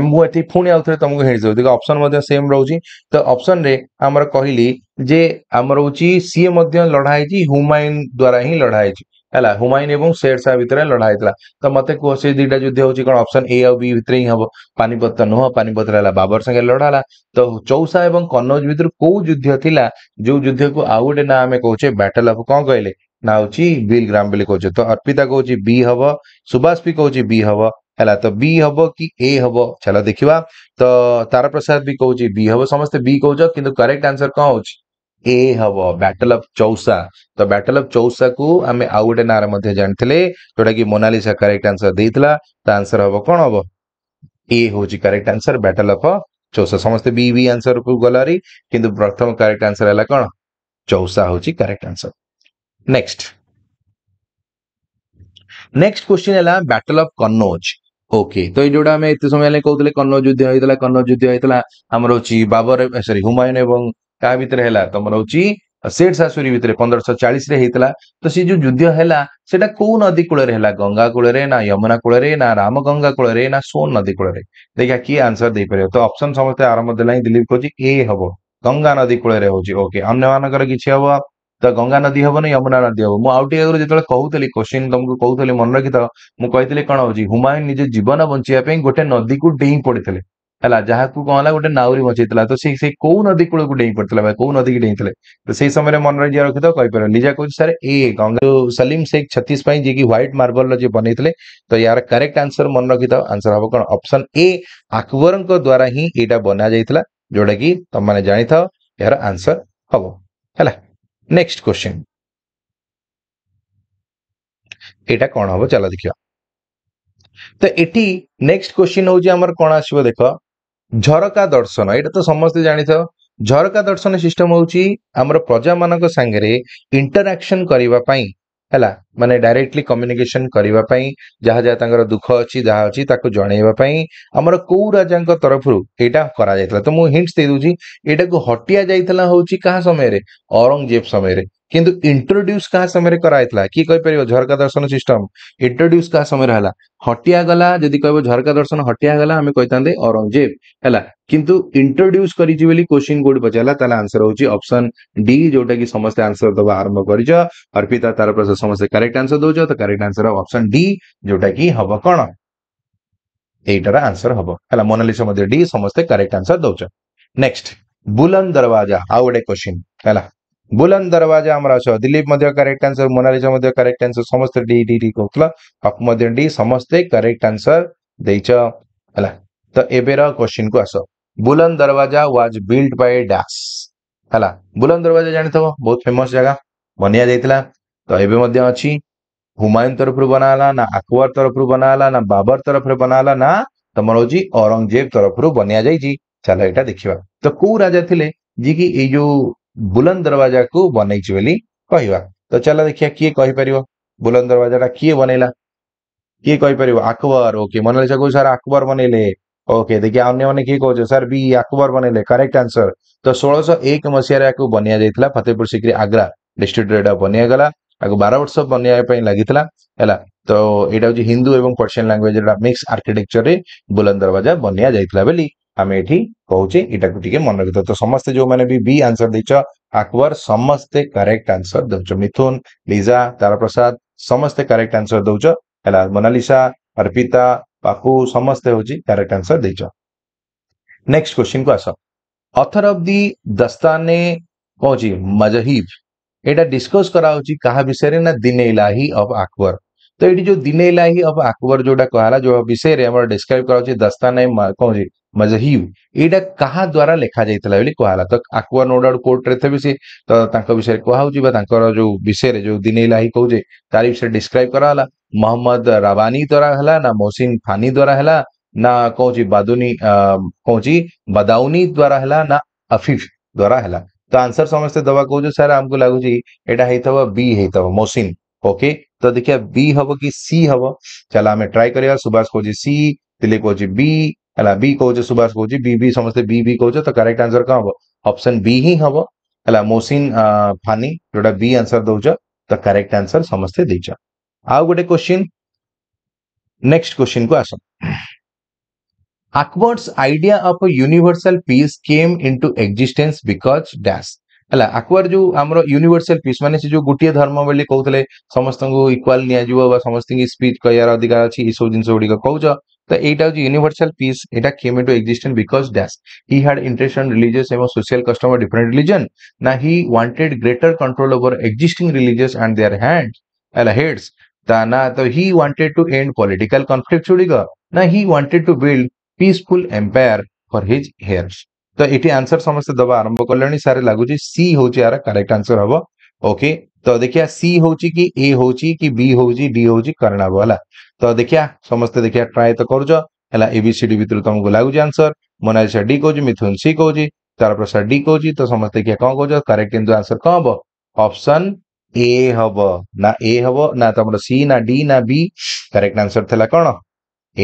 मुझे पुणी आउ थे तुमको हिंदी देखिए अप्सन सेम হেঁচি तो अप्सन মধ্যে সেম রহুছি जे आमर हूँ सीए लड़ाई हुमायन द्वारा ही लड़ाई है हुमायन और शेर शाह भितर लड़ाई था तो मत कह से दुटा युद्ध हूँ कौन अप्सन ए आउ बी भितर ही हम पानीपत नुह पानीपत बाबर संगे लड़ाला तो चौसा और कन्नौज भितर को युद्ध थी जो युद्ध को आउ ना आम कहे बैटल अफ कौन कहले ना हूँ बिल ग्राम बोली कहे तो अर्पिता कह ची हम सुभाष भी कहे बी हम है तो बी हम कि ए हम चल देखा तो तारा प्रसाद भी कहे बी हम समस्ते बी कौ कि करेक्ट आंसर कौन हो ए हम बैटल अफ चौसा तो बैटल अफ चौसा को आम आउ गोटे ना जानते जोटा कि मोनालीसा करेक्ट आंसर दे आंसर हम कौन हम ए हूँ correct answer battle of Chausa समस्त बी बी आंसर को गलरी कि प्रथम करेक्ट आंसर है कौन चौसा हूँ correct answer next next question है बैटल अफ कन्नौज ओके तो ये जोड़ा हमें समय कहते कन्नौज युद्ध होता है कन्नौज युद्ध होता है आमर बाबर सरी हुमायून एवं କାହା ଭିତରେ ହେଲା ତମର ହଉଛି ସେଠ ଶାଶୁରୀ ଭିତରେ ପନ୍ଦରଶହ ଚାଳିଶରେ ହେଇଥିଲା ତ ସେ ଯୋଉ ଯୁଦ୍ଧ ହେଲା ସେଟା କୋଉ ନଦୀ କୂଳରେ ହେଲା ଗଙ୍ଗା କୂଳରେ ନା ଯମୁନା କୂଳରେ ନା ରାମଗଙ୍ଗା କୂଳରେ ନା ସୋନ ନଦୀ କୂଳରେ ଦେଖିବା କିଏ ଆନ୍ସର ଦେଇପାରିବ ତ ଅପସନ ସମସ୍ତେ ଆରମ୍ଭ ଦେଲା ହିଁ ଦିଲ୍ଲୀପ କହୁଛି ଏ ହବ ଗଙ୍ଗା ନଦୀ କୂଳରେ ହଉଛି ଓକେ ଅନ୍ୟମାନଙ୍କର କିଛି ହବ ତ ଗଙ୍ଗା ନଦୀ ହବ ନା ଯମୁନା ନଦୀ ହବ ମୁଁ ଆଉ ଟିକେ ଆଗରୁ ଯେତେବେଳେ କହୁଥିଲି କୋଶ୍ଚିନ୍ ତମକୁ କହୁଥିଲି ମନେ ରଖିଥାଅ ମୁଁ କହିଥିଲି କଣ ହଉଛି ହୁମାୟୁନ ନିଜ ଜୀବନ ବଞ୍ଚିବା ପାଇଁ ଗୋଟେ ନଦୀକୁ ଡେଇଁ ପଡିଥିଲେ है जहाँ को कहला गोटे नाउरी बचेला तो सी कौ नदी कूल को डेई पड़ता है कौ नदी की डेई थे तो से समय मन रखिए रखी तो पार लीजा कहते सर ए गंगा सलीम शेख छत्तीस जी की ह्वैट मार्बल जी बनते तो यार करेक्ट आंसर मन रखी था आंसर हम कौन अप्सन ए आकबर द्वारा ही यहाँ बना जाता जोटा कि तुम मैंने जाथ था यार आंसर हम है नेक्स्ट क्वेश्चन यहाँ कौन हम चल देख तो ये नेक्स्ट क्वेश्चन हूँ कौन आस देख ଝରକା ଦର୍ଶନ ଏଇଟା ତ ସମସ୍ତେ ଜାଣିଥାଉ ଝରକା ଦର୍ଶନ ସିଷ୍ଟମ ହଉଛି ଆମର ପ୍ରଜାମାନଙ୍କ ସାଙ୍ଗରେ ଇଣ୍ଟରାକ୍ସନ କରିବା ପାଇଁ ହେଲା ମାନେ ଡାଇରେକ୍ଟଲି କମ୍ୟୁନିକେସନ କରିବା ପାଇଁ ଯାହା ଯାହା ତାଙ୍କର ଦୁଃଖ ଅଛି ଯାହା ଅଛି ତାକୁ ଜଣେଇବା ପାଇଁ ଆମର କୋଉ ରାଜାଙ୍କ ତରଫରୁ ଏଇଟା କରାଯାଇଥିଲା ତ ମୁଁ ହିଣ୍ଟସ୍ ଦେଇ ଦଉଛି ଏଇଟାକୁ ହଟିଆ ଯାଇଥିଲା ହଉଛି କାହା ସମୟରେ ଔରଙ୍ଗଜେବ ସମୟରେ किंतु इंट्रोड्यूस क्या समय कराइला किए कहीपर झरका दर्शन सिस्टम इंट्रोड्यूस क्या समय रहा हटियागला जदि कह झरका दर्शन हटिया हटियागला आम कही औरंगजेब है किंतु इंट्रोड्यूस करी क्वेश्चन कोड पचारा आंसर हूँ ऑप्शन डी जोटा कि समस्त आंसर दवा आरंभ कर अर्पिता तार प्रसाद समस्त करेक्ट आंसर दौच तो करेक्ट आंसर ऑप्शन डी जोटा कि हम कौन यहीटार आंसर हम है मोनालीस डी समस्त करेक्ट आंसर दौच नेक्स्ट बुलंद दरवाजा आउ गोटे क्वेश्चन है बुलन दरवाजा हाम्रो छ दिलीप मध्ये करेक्ट आन्सर मोनालिसा मध्ये करेक्ट आन्सर समस्त डी डी डी को होला हक मध्ये डी समस्तै करेक्ट आन्सर दैछ हला त एबेर क्वेशन को आसो बुलन दरवाजा वाज बिल्ड बाय डास हला बुलन दरवाजा जानि थबो बहुत फेमस जगा भनिया जैतला त एबे मध्ये अछि हुमायन तरफ रु बनाला ना अकबर तरफ रु बनाला ना बाबर तरफ रु बनाला ना त मरो औरंगजेब तरफ रु बनिया जाई जी चलो एटा देखिबा त को राजा थिले जे कि ए जो ବୁଲନ୍ଦ ଦରୱାଜାକୁ ବନେଇଛି ବୋଲି କହିବା ତ ଚାଲ ଦେଖିବା କିଏ କହିପାରିବ ବୁଲନ୍ଦ ଦରୱାଜାଟା କିଏ ବନେଇଲା କିଏ କହିପାରିବ ଆକବର ଓକେ ମନେ ରହିଛି କହୁଛି ସାର୍ ଆକବର ବନେଇଲେ ଓକେ ଦେଖିବା ଅନ୍ୟମାନେ କିଏ କହୁଛ ସାର୍ ବି ଆକବର ବନେଇଲେ କରେକ୍ଟ ଆନ୍ସର ତ ଷୋହଳଶହ ଏକ ମସିହାରେ ଆକୁ ବନିଆ ଯାଇଥିଲା ଫତେପୁର ସିକ୍ରି ଆଗ୍ରା ଡିଷ୍ଟ୍ରିକ୍ଟରେ ଏଇଟା ବନିଆଗଲା ଆକୁ ବାର ବର୍ଷ ବନେଇବା ପାଇଁ ଲାଗିଥିଲା ହେଲା ତ ଏଇଟା ହଉଛି ହିନ୍ଦୁ ଏବଂ ପର୍ସିଆନ ଲାଙ୍ଗୁଏଜ ମିକ୍ସ ଆର୍କିଟେକ୍ଚରରେ ବୁଲନ୍ଦ ଦରବାଜା ବନିଆ ଯାଇଥିଲା ବୋଲି ଆମେ ଏଠି କହୁଛେ ଏଇଟାକୁ ଟିକେ ମନେ ରଖିଥାଉ ତ ସମସ୍ତେ ଯୋଉମାନେ ବି ବି ଆନ୍ସର ଦେଇଛ ଆକବର ସମସ୍ତେ କରେକ୍ଟ ଆନ୍ସର ଦଉଛ ମିଥୁନ ଲିଜା ତାରାପ୍ରସାଦ ସମସ୍ତେ କରେକ୍ଟ ଆନ୍ସର ଦଉଛ ହେଲା ମୋନାଲିସା ଅର୍ପିତା ପାପୁ ସମସ୍ତେ ହଉଛି କରେକ୍ଟ ଆନ୍ସର ଦେଇଛ ନେକ୍ସଟ କ୍ୱେଶ୍ଚିନ୍ କୁ ଆସ ଅଥର ଅଫ ଦି ଦସ୍ତାନେ କହୁଛି ମଜହିବ ଏଇଟା ଡିସକସ୍ କରାହଉଛି କାହା ବିଷୟରେ ନା ଦିନେ ଇଲାହି ଅଫ ଆକବର ତ ଏଇଠି ଯୋଉ ଦିନେ ଇଲାହି ଅଫ ଆକବର ଯୋଉଟା କୁହାହେଲା ଯୋଉ ବିଷୟରେ ଆମର ଡିସକ୍ରାଇବ କରାହଉଛି ଦସ୍ତାନେ କହୁଛି मजहीम यहाँ क्या द्वारा लिखा जाता है कहला तो आकुआ नोड आड़ कोर्टे थे सी तो विषय कहकर जो विषय जो दिन इलाही कहे तारी विषय डिस्क्राइब कराला मोहम्मद रावानी द्वारा है ना मोसीन फानी द्वारा है ना कौच बादुनी कौच बदाउनी द्वारा है ना अफिफ द्वारा है तो आंसर समस्त दवा कह सर आमको लगुच मोसिन ओके तो देखिए बी हम कि सी हम चल आम ट्राए कर सुभाष कह सी दिलीप कह हेला बी कहो सुभाष कहो बी बी समस्त बी बी कहो तो करेक्ट आंसर कौन हम ऑप्शन बी ही हम हाँ हेला मोसीन फानी जो आंसर दौच तो करेक्ट आंसर समस्त दे गोटे क्वेश्चन नेक्स्ट क्वेश्चन को आस Akbar's idea of universal peace came into existence because dash है आकबर जो आम यूनिभर्साल पीस मान से जो गोटे धर्म बोली कहते समस्त इक्वाल निजी स्पीच कहार अधिकार अच्छी ये सब जिन गुड़ कौच তো এইটা হচ্ছে ইউনিভার্সাল পিস এটা came into existent because dash he had interest on religious এবং social custom of different religion না he wanted greater control over existing religious and their hand heads তা না তো he wanted to end political conflict গুড়িক না he wanted to build peaceful empire for his heirs ତ ଏଠି answer ସମସ୍ତେ ଦେବା ଆରମ୍ଭ କଲେଣି ସାର୍ ଲାଗୁଛି ସି ହେଉଛି ଏହାର କରେକ୍ଟ ଆନ୍ସର ହବ ओके तो देखिया सी होची ए होची कि बी होची डी होची कर्णाभ है तो देखिया समस्त देखिया ट्राए तो कर एबीसीडी भितर तुमको तो लगुच आंसर मोनालिसा डी कौन मिथुन सी कौन तार प्रसाद डी कौन तो समस्त देखिए कौन तो कौन करेक्ट किंतु आंसर कौन हम ऑप्शन ए हम ना ए हम ना तुम तो सी ना डी ना बी करेक्ट आंसर थी कौन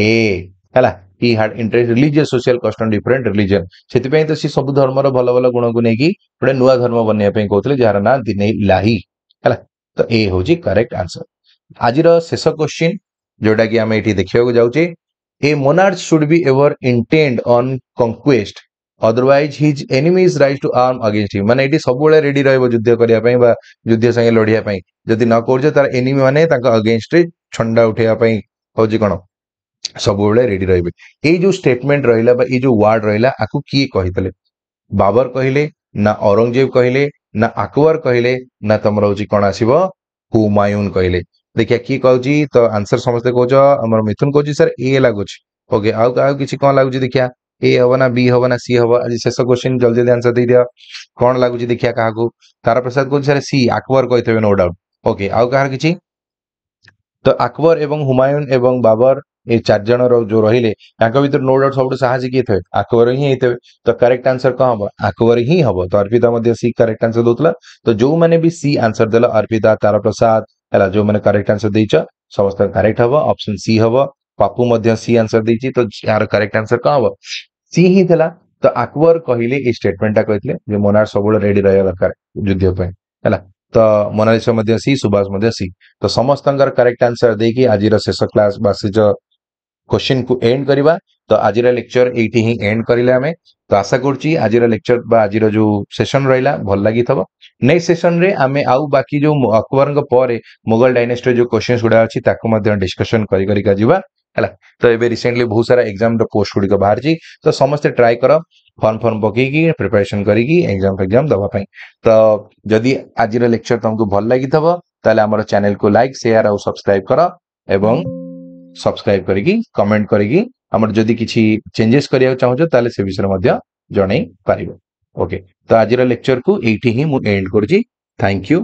ए है he had interest religious social custom different religion ସେଥିପାଇଁ ତ ସେ ସବୁ ଧର୍ମର ଭଲ ଭଲ ଗୁଣକୁ ନେଇକି ଗୋଟେ ନୂଆ ଧର୍ମ ବନେଇବା ପାଇଁ କହୁଥିଲେ ଯାହାର ନାଁ ଦିନେ ଲାହି ହେଲା ତ ଏ ହେଉଛି କରେକ୍ଟ ଆନ୍ସର ଆଜିର ଶେଷ କ୍ୱେଶ୍ଚିନ୍ ଯୋଉଟା କି ଆମେ ଏଠି ଦେଖିବାକୁ ଯାଉଛେ A monarch should be ever intent on conquest. Otherwise, his enemies rise to arm against him. মানে এটি ସବୁବେଳେ ରେଡି ରହିବ ଯୁଦ୍ଧ କରିବା ପାଇଁ ବା ଯୁଦ୍ଧ ସାଙ୍ଗେ ଲଢ଼ିବା ପାଇଁ ଯଦି ନ କରୁଛ ତାର ଏନିମି ମାନେ ତାଙ୍କ ଅଗେନଷ୍ଟରେ ଛଣ୍ଡା ଉଠେଇବା ପାଇଁ ହଉଛି କ'ଣ ସବୁବେଳେ ରେଡି ରହିବେ ଏଇ ଯୋଉ ଷ୍ଟେଟମେଣ୍ଟ ରହିଲା ବା ଏଇ ଯୋଉ ୱାର୍ଡ ରହିଲା ଆକୁ କିଏ କହିଥିଲେ ବାବର କହିଲେ ନା ଔରଙ୍ଗଜେବ କହିଲେ ନା ଆକବର କହିଲେ ନା ତମର ହଉଛି କଣ ଆସିବ ହୁମାୟୁନ କହିଲେ ଦେଖିଆ କିଏ କହୁଛି ତ ଆନ୍ସର ସମସ୍ତେ କହୁଛ ଆମର ମିଥୁନ କହୁଛି ସାର୍ ଏ ଲାଗୁଛି ଓକେ ଆଉ ଆଉ କିଛି କଣ ଲାଗୁଛି ଦେଖିଆ ଏ ହବ ନା ବି ହବ ନା ସି ହବ ଆଜି ଶେଷ କ୍ୱେଶ୍ଚିନ୍ ଜଲ୍ଦି ଜଲ୍ଦି ଆନ୍ସର ଦେଇଦିଅ କଣ ଲାଗୁଛି ଦେଖିଆ କାହାକୁ ତାରାପ୍ରସାଦ କହୁଛି ସାର୍ ସି ଆକବର କହିଥିବେ ନୋ ଡାଉଟ୍ ଓକେ ଆଉ କାହାର କିଛି ତ ଆକବର ଏବଂ ହୁମାୟୁନ ଏବଂ ବାବର ଏ ଚାରି ଜଣ ଯୋଉ ରହିଲେ ତାଙ୍କ ଭିତରୁ ନୋ ଡାଉଟ୍ ସବୁଠୁ ସାହାଯ୍ୟ କିଏ ଥିବେ ଆକବର ହିଁ ହେଇଥିବେ ତ କରେକ୍ଟ ଆନ୍ସର କଣ ହବ ଆକବର ହିଁ ହବ ତ ଅର୍ପିତା ମଧ୍ୟ ସି କରେକ୍ଟ ଆନ୍ସର ଦଉଥିଲା ତ ଯୋଉମାନେ ବି ସି ଆନ୍ସର ଦେଲ ଅର୍ପିତା ତାରପ୍ରସାଦ ହେଲା ଯୋଉମାନେ କରେକ୍ଟ ଆନ୍ସର ଦେଇଛ ସମସ୍ତ କରେକ୍ଟ ହବ ଅପସନ ସି ହବ ପାପୁ ମଧ୍ୟ ସି ଆନ୍ସର ଦେଇଛି ତ ଏହାର କରେକ୍ଟ ଆନ୍ସର କଣ ହବ ସି ହିଁ ଥିଲା ତ ଆକବର କହିଲେ ଏଇ ଷ୍ଟେଟମେଣ୍ଟଟା କହିଥିଲେ ଯେ ମୋନାର ସବୁବେଳେ ରେଡି ରହିବା ଦରକାର ଯୁଦ୍ଧ ପାଇଁ ହେଲା ତ ମୋନାଲିସା ମଧ୍ୟ ସି ସୁବାସ ମଧ୍ୟ ସି ତ ସମସ୍ତଙ୍କର କରେକ୍ଟ ଆନ୍ସର ଦେଇକି ଆଜିର ଶେଷ କ୍ଲାସ୍ ବା ଶେଷ क्वेश्चन को एंड करवा तो आज लेक्चर ये एंड करें आम तो आशा कर लेक्चर आज जो सेसन रहा भल लगी नेक्स्ट सेसन रे आम आउ बाकी जो अकबर पर मुगल डायनेस्टर जो क्वेश्चन गुड़ा अच्छी डिस्कशन कर तो ये रिसेंटली बहुत सारा एग्जाम पोस्ट गुड़िक बाहर तो समस्ते ट्राए कर फर्म फर्म पकईकी प्रिपेरेसन करके एग्जाम फेग्जाम तो जदि आज लेक्चर तुमको भल लगी तेल आम चैनल को लाइक सेयार और सब्सक्राइब कर एवं सब्सक्राइब करेगी कमेंट करेगी अमर जदि किसी चेंजेस करा चाहो ताले से विषय जन पार ओके तो आज लेक्चर को ये ही एंड कर थैंक यू